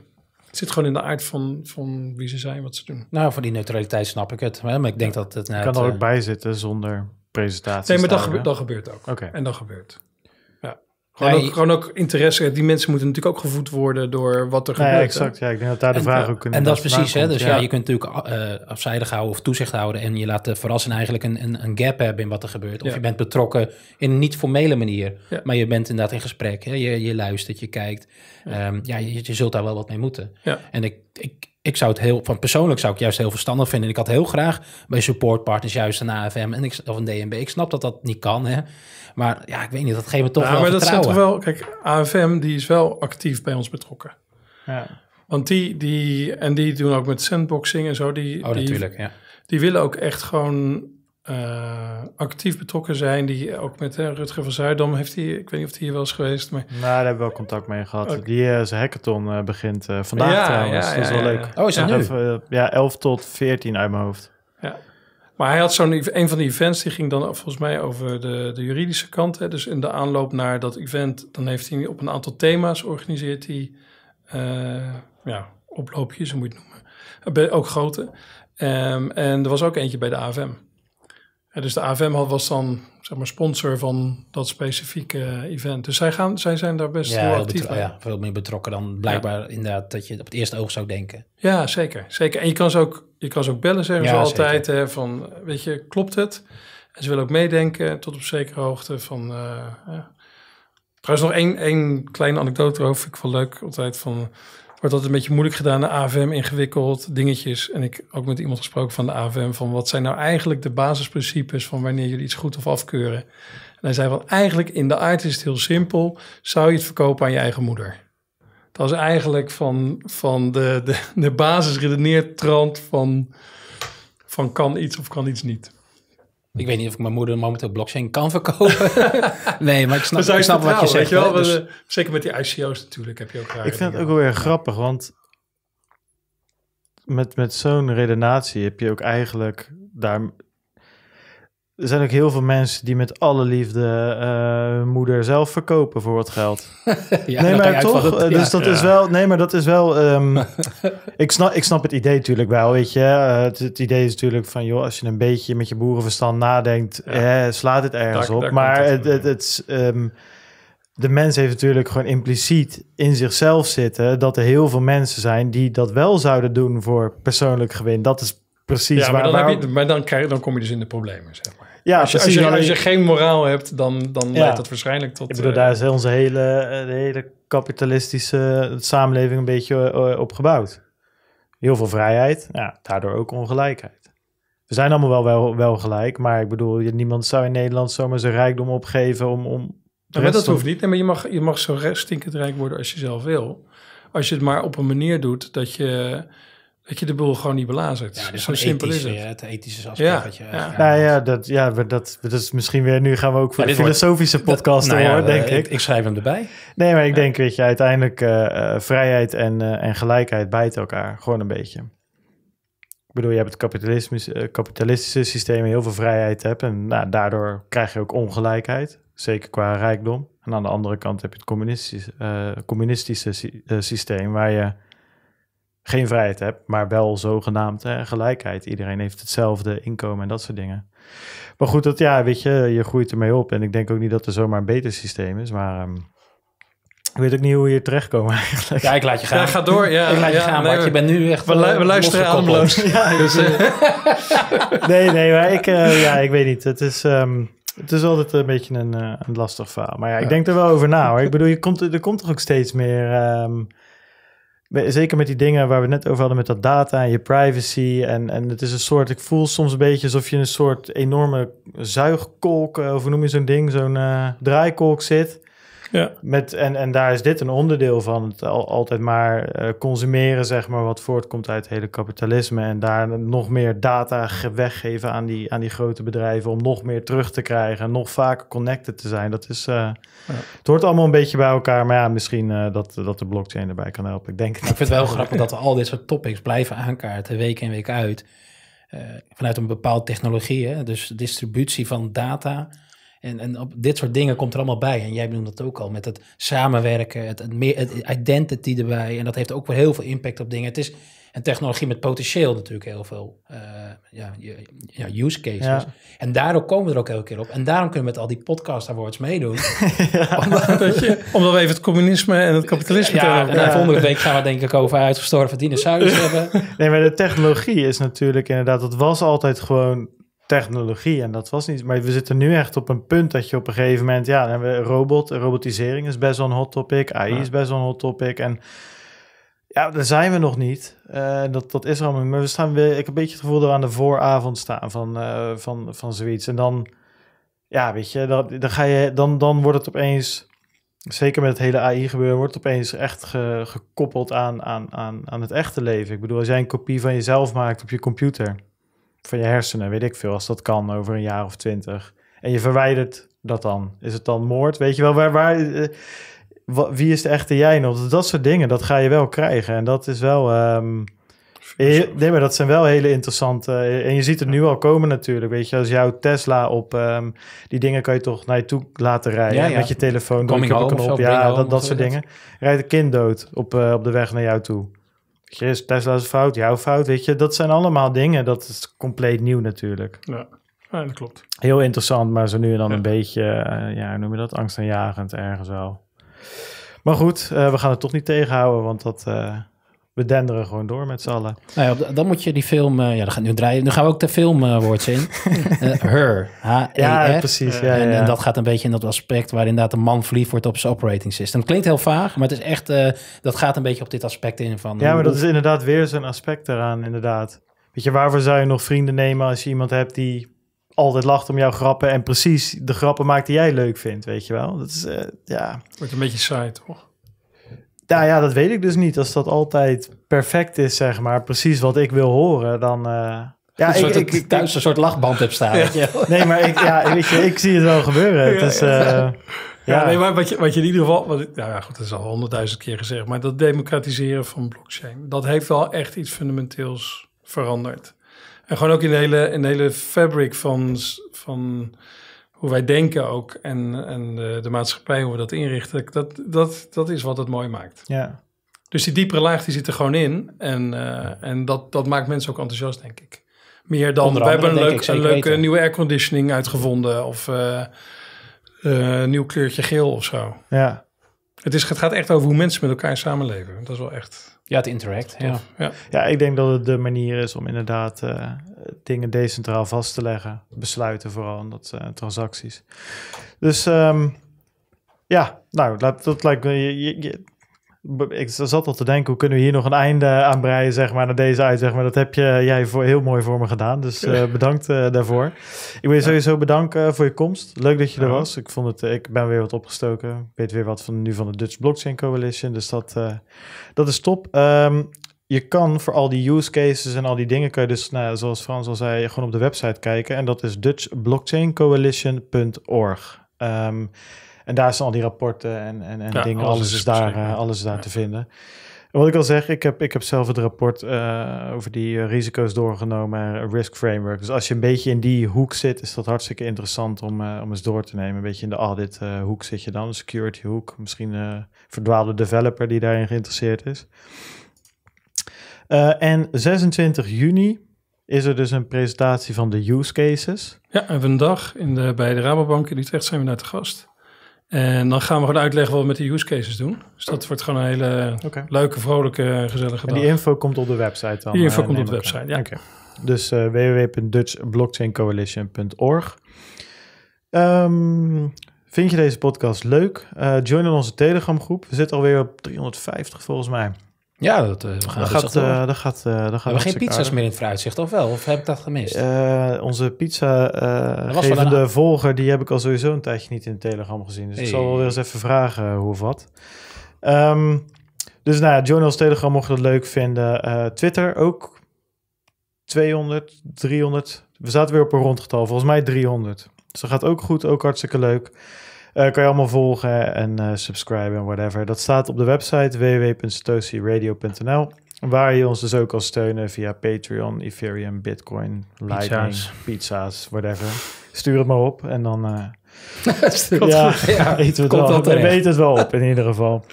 Het zit gewoon in de aard van, van wie ze zijn, wat ze doen. Nou, voor die neutraliteit snap ik het. Maar ik denk dat het... kan er ook eh, bij zitten zonder presentatie. Nee, maar dat, gebe dat gebeurt ook. Okay. En dat gebeurt. Gewoon, ook, interesse. Die mensen moeten natuurlijk ook gevoed worden door wat er gebeurt. Ja, exact. Ja, ik denk dat daar de en, vraag ook kunnen. En dat is precies. Hè, dus ja. je kunt natuurlijk uh, afzijdig houden of toezicht houden. En je laat de verrassing eigenlijk een, een, een gap hebben in wat er gebeurt. Of je bent betrokken in een niet-formele manier. Maar je bent inderdaad in gesprek. Hè? Je, je luistert, je kijkt. ja, ehm, je, je, zult daar wel wat mee moeten. En ik, ik, ik zou het heel, van persoonlijk zou ik juist heel verstandig vinden. Ik had heel graag bij supportpartners juist een AFM en ik, of een DNB. Ik snap dat dat niet kan, hè. Maar ja, ik weet niet, dat geeft me toch ja, maar dat is toch wel... Kijk, AFM die is wel actief bij ons betrokken. Ja. Want die, die, en die doen ook met sandboxing en zo. Die, oh, natuurlijk, ja. Die willen ook echt gewoon eh, actief betrokken zijn. Die ook met hè, eh, Rutger van Zuidam heeft hij, ik weet niet of hij hier wel eens geweest. Maar... Nou, daar hebben we wel contact mee gehad. Die eh, zijn hackathon begint vandaag ja, trouwens. Ja, dat is wel leuk. Oh, is dat ja. ja, 11 tot 14 uit mijn hoofd. Ja. Maar hij had zo'n een van die events, die ging dan volgens mij over de, de juridische kant. Hè. Dus in de aanloop naar dat event, dan heeft hij op een aantal thema's organiseert hij ja, oploopjes, hoe moet je het noemen. Ook grote. Ehm, en er was ook eentje bij de AFM dus de AFM was dan zeg maar, sponsor van dat specifieke eh, event. Dus zij, gaan, zij zijn daar best ja, heel veel meer betrokken dan blijkbaar inderdaad dat je op het eerste oog zou denken. Ja, zeker. zeker. En je kan ze ook, je kan ze ook bellen, zeggen ze altijd. Hè, van, weet je, klopt het? En ze willen ook meedenken tot op zekere hoogte van... Uh, Trouwens nog één, één kleine anekdote over, ik wel leuk altijd van wordt altijd een beetje moeilijk gedaan. De AVM ingewikkeld, dingetjes. En ik ook met iemand gesproken van de AVM van wat zijn nou eigenlijk de basisprincipes van wanneer jullie iets goed of afkeuren. En hij zei van eigenlijk in de aard is het heel simpel. Zou je het verkopen aan je eigen moeder? Dat is eigenlijk van, van de, de, de basisredeneertrand van, van kan iets of kan iets niet. Ik weet niet of ik mijn moeder momenteel blockchain kan verkopen. [LAUGHS] nee, maar ik snap, snap wat je zegt. Je wel, dus... Eh, zeker met die ICO's natuurlijk heb je ook Ik vind het ook wel weer grappig, want met, met zo'n redenatie heb je ook eigenlijk daar er zijn ook heel veel mensen die met alle liefde eh, moeder zelf verkopen voor wat geld. [LAUGHS] nee, maar toch? Eh, dus dat is wel. Nee, maar dat is wel. Ehm, [LAUGHS] ik, snap, ik snap het idee natuurlijk wel, weet je. Eh, het, idee is natuurlijk van, joh, als je een beetje met je boerenverstand nadenkt, slaat het ergens op. maar het, het, ehm, de mens heeft natuurlijk gewoon impliciet in zichzelf zitten dat er heel veel mensen zijn die dat wel zouden doen voor persoonlijk gewin. Dat is precies ja, maar waar. Dan waarom... je, maar dan, dan kom je dus in de problemen. Zeg maar. Ja, als je, als, je, geen moraal hebt, dan, dan leidt dat waarschijnlijk tot... Ik bedoel, eh, daar is onze hele, eh, de hele kapitalistische samenleving een beetje eh, op gebouwd. Heel veel vrijheid, ja, daardoor ook ongelijkheid. We zijn allemaal wel, wel, gelijk, maar ik bedoel, niemand zou in Nederland zomaar zijn rijkdom opgeven om... om ja, dat hoeft niet, nee, maar je mag, je mag zo stinkend rijk worden als je zelf wil. Als je het maar op een manier doet dat je dat je de boel gewoon niet belazert. Ja, dus Zo simpel is het. Het ethische aspect. Ja, ja. ja, nou ja dat, ja dat, dat is misschien weer... Nu gaan we ook voor de filosofische wordt, podcast nou hoor, eh, denk ik. Ik schrijf hem erbij. Nee, maar ik denk, weet je, uiteindelijk eh, eh, vrijheid en, en gelijkheid bijten elkaar. Gewoon een beetje. Ik bedoel, je hebt het kapitalisme, kapitalistische systeem... heel veel vrijheid hebt. En nou, daardoor krijg je ook ongelijkheid. Zeker qua rijkdom. En aan de andere kant heb je het communistische, communistische systeem... waar je geen vrijheid hebt, maar wel zogenaamd hè, gelijkheid. Iedereen heeft hetzelfde inkomen en dat soort dingen. Maar goed, dat ja, weet je, je groeit ermee op. En ik denk ook niet dat er zomaar een beter systeem is, maar. Um, ik weet ook niet hoe je hier terechtkomen [LAUGHS] eigenlijk. Ja, ik laat je gaan. Ja, ga door. Ja, ik laat ja, je gaan, maar je bent nu echt... We, eh, we luisteren ademloos. [LAUGHS] Ja, dus, eh. [LAUGHS] nee, nee, maar ik, eh, ja, ik weet niet. Het is, ehm, het is altijd een beetje een, een lastig verhaal. Maar ja, ik denk er wel over na hoor. Ik bedoel, je komt, er komt toch ook steeds meer... Ehm, zeker met die dingen waar we net over hadden met dat data en je privacy. En, en het is een soort, ik voel soms een beetje alsof je in een soort enorme zuigkolk, eh, of hoe noem je zo'n ding, zo'n eh, draaikolk zit. Ja. Met, en, en daar is dit een onderdeel van. Het altijd maar eh, consumeren, zeg maar, wat voortkomt uit het hele kapitalisme. En daar nog meer data weggeven aan die, aan die grote bedrijven om nog meer terug te krijgen. Nog vaker connected te zijn. Dat is, eh, ja. Het hoort allemaal een beetje bij elkaar. Maar ja, misschien eh, dat, dat de blockchain erbij kan helpen. Ik, denk ik vind het wel grappig dat we al dit soort topics blijven aankaarten, week in week uit. vanuit een bepaalde technologie, hè? dus distributie van data en, en op dit soort dingen komt er allemaal bij. En jij noemt dat ook al met het samenwerken, het, meer, het identity erbij. En dat heeft ook weer heel veel impact op dingen. Het is een technologie met potentieel natuurlijk heel veel eh, ja, ja, use cases. En daardoor komen we er ook elke keer op. En daarom kunnen we met al die podcast awards meedoen. [LAUGHS] omdat, je, omdat, we even het communisme en het kapitalisme ja, En volgende week gaan we denk ik over uitgestorven dinosaurus [LAUGHS] hebben. Nee, maar de technologie is natuurlijk inderdaad, dat was altijd gewoon technologie en dat was niet. Maar we zitten nu echt op een punt dat je op een gegeven moment, ja, dan hebben we robot, robotisering is best wel een hot topic, AI is best wel een hot topic en ja, daar zijn we nog niet. Uh, dat, dat is er allemaal. Maar we staan weer, ik heb een beetje het gevoel dat we aan de vooravond staan van, eh, van, van zoiets. En dan, ja, weet je, dan, dan, ga je, dan, dan wordt het opeens, zeker met het hele AI gebeuren, wordt het opeens echt gekoppeld aan, aan, aan, aan het echte leven. Ik bedoel, als jij een kopie van jezelf maakt op je computer van je hersenen, weet ik veel, als dat kan over een jaar of twintig. En je verwijdert dat dan. Is het dan moord? Weet je wel, waar, waar, eh, wie is de echte jij nog? Dus dat soort dingen, dat ga je wel krijgen. En dat is wel... Um, nee, maar dat zijn wel hele interessante... Eh, en je ziet het nu al komen natuurlijk, weet je. Als jouw Tesla op... Ehm, die dingen kan je toch naar je toe laten rijden. Met je telefoon, op Ja, dat, dat soort dingen. Rijdt een kind dood op, op de weg naar jou toe. Chris, Tesla is fout, jouw fout, weet je. Dat zijn allemaal dingen, dat is compleet nieuw natuurlijk. Ja, ja dat klopt. Heel interessant, maar zo nu en dan een beetje, eh, ja, noem je dat, angstaanjagend ergens wel. Maar goed, eh, we gaan het toch niet tegenhouden, want dat... Eh, we denderen gewoon door met z'n allen. Nou dan moet je die film... Eh, ja, dan gaat nu draaien. Nu gaan we ook de filmwoords uh, in. [LAUGHS] Eh, her. H e ja, precies. Ja, en, ja. en, dat gaat een beetje in dat aspect... waar inderdaad een man verliefd wordt op zijn operating system. Klinkt heel vaag, maar het is echt... Eh, dat gaat een beetje op dit aspect in. Van, ja, maar dat is inderdaad weer zo'n aspect eraan, inderdaad. Weet je, waarvoor zou je nog vrienden nemen... als je iemand hebt die altijd lacht om jouw grappen... en precies de grappen maakt die jij leuk vindt, weet je wel? Dat is, ja... Wordt een beetje saai, toch? Nou ja, dat weet ik dus niet. Als dat altijd perfect is, zeg maar, precies wat ik wil horen, dan. Eh, ja, ik, ik, thuis ik, een soort lachband heb staan. Nee, maar ik, ja, weet je, ik zie het wel gebeuren. Eh, ja, Nee, maar wat je, wat je in ieder geval... Wat, nou ja, goed, dat is al honderdduizend keer gezegd. Maar dat democratiseren van blockchain... dat heeft wel echt iets fundamenteels veranderd. En gewoon ook in de hele, in de hele fabric van... van hoe wij denken ook en, en de, de, maatschappij, hoe we dat inrichten, dat, dat, dat is wat het mooi maakt. Ja. Dus die diepere laag die zit er gewoon in en, eh, en dat, dat maakt mensen ook enthousiast, denk ik. Meer dan, we hebben een, leuk, leuke weten. nieuwe airconditioning uitgevonden of eh, eh, nieuw kleurtje geel of zo. Ja. Het, is, het gaat echt over hoe mensen met elkaar samenleven. Dat is wel echt... Ja, het interact. Ja. ja. Ja. ik denk dat het de manier is om inderdaad eh, dingen decentraal vast te leggen. Besluiten vooral, en dat eh, transacties. Dus ehm, ja, nou, dat, dat lijkt me. je, ik zat al te denken, hoe kunnen we hier nog een einde aan breien, zeg maar, naar deze uit, zeg maar. Dat heb je, jij voor, heel mooi voor me gedaan, dus eh, [LAUGHS] bedankt eh, daarvoor. Ik wil je sowieso bedanken eh, voor je komst. Leuk dat je er was. Ik, vond het, ik ben weer wat opgestoken. Ik weet weer wat van nu van de Dutch Blockchain Coalition, dus dat, dat is top. Ehm, je kan voor al die use cases en al die dingen, kun je dus, nou, zoals Frans al zei, gewoon op de website kijken. En dat is dutchblockchaincoalition.org. Um, ehm, en daar zijn al die rapporten en, en, en dingen. Eh, alles, is daar, alles is daar te vinden. wat ik al zeg, ik heb, ik heb zelf het rapport eh, over die eh, risico's doorgenomen, risk framework. Dus als je een beetje in die hoek zit, is dat hartstikke interessant om, om eens door te nemen. Een beetje in de audit hoek zit je dan, de security hoek. Misschien een verdwaalde developer die daarin geïnteresseerd is. en 26 juni is er dus een presentatie van de use cases. Ja, en vandaag in de, bij de Rabobank in Utrecht zijn we naar te gast. En dan gaan we gewoon uitleggen wat we met de use cases doen. Dus dat wordt gewoon een hele leuke, vrolijke, gezellige dag. En die info komt op de website dan? Die info eh, komt op de website, ja. Dus eh, www.dutchblockchaincoalition.org ehm, Vind je deze podcast leuk? Uh, join onze Telegram groep. We zitten alweer op 350 volgens mij. Ja, dat, eh, we gaan dat gaat, dat gaat, eh, eh, geen pizza's meer in het vooruitzicht, of wel? Of heb ik dat gemist? onze pizza-gevende een... volger, die heb ik al sowieso een tijdje niet in de Telegram gezien. Dus ik zal wel eens even vragen hoe of wat. Ehm, dus nou ja, ons Telegram mocht dat leuk vinden. Twitter ook 200, 300. We zaten weer op een rondgetal, volgens mij 300. Dus dat gaat ook goed, ook hartstikke leuk. Eh, kan je allemaal volgen en eh, subscriben en whatever. Dat staat op de website www.stosiradio.nl. Waar je ons dus ook kan steunen via Patreon, Ethereum, Bitcoin, Lightning, pizza's whatever. Stuur het maar op en dan eh, [LAUGHS] ja, [LAUGHS] ja, het wel. weten het wel op in ieder geval.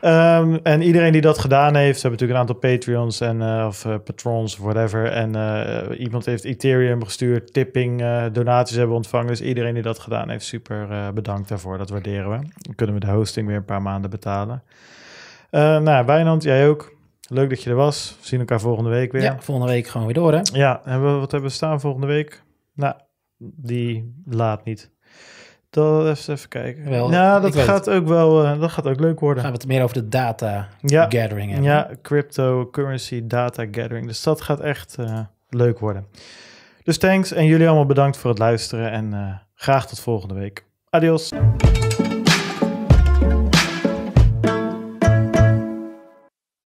Ehm, en iedereen die dat gedaan heeft, hebben natuurlijk een aantal Patreons en, eh, of eh, patrons of whatever. En eh, iemand heeft Ethereum gestuurd, tipping, donaties hebben ontvangen. Dus iedereen die dat gedaan heeft, super bedankt daarvoor. Dat waarderen we. Dan kunnen we de hosting weer een paar maanden betalen. nou, Wijnand, jij ook. Leuk dat je er was. We zien elkaar volgende week weer. Ja, volgende week gewoon weer door, hè? Ja, en we, wat hebben we staan volgende week? Nou, die laat niet. Dat even kijken. Wel, nou, dat gaat ook wel eh, dat gaat ook leuk worden. Gaan we het meer over de data gathering hebben. Ja, cryptocurrency data gathering. Dus dat gaat echt eh, leuk worden. Dus thanks en jullie allemaal bedankt voor het luisteren en eh, graag tot volgende week. Adios.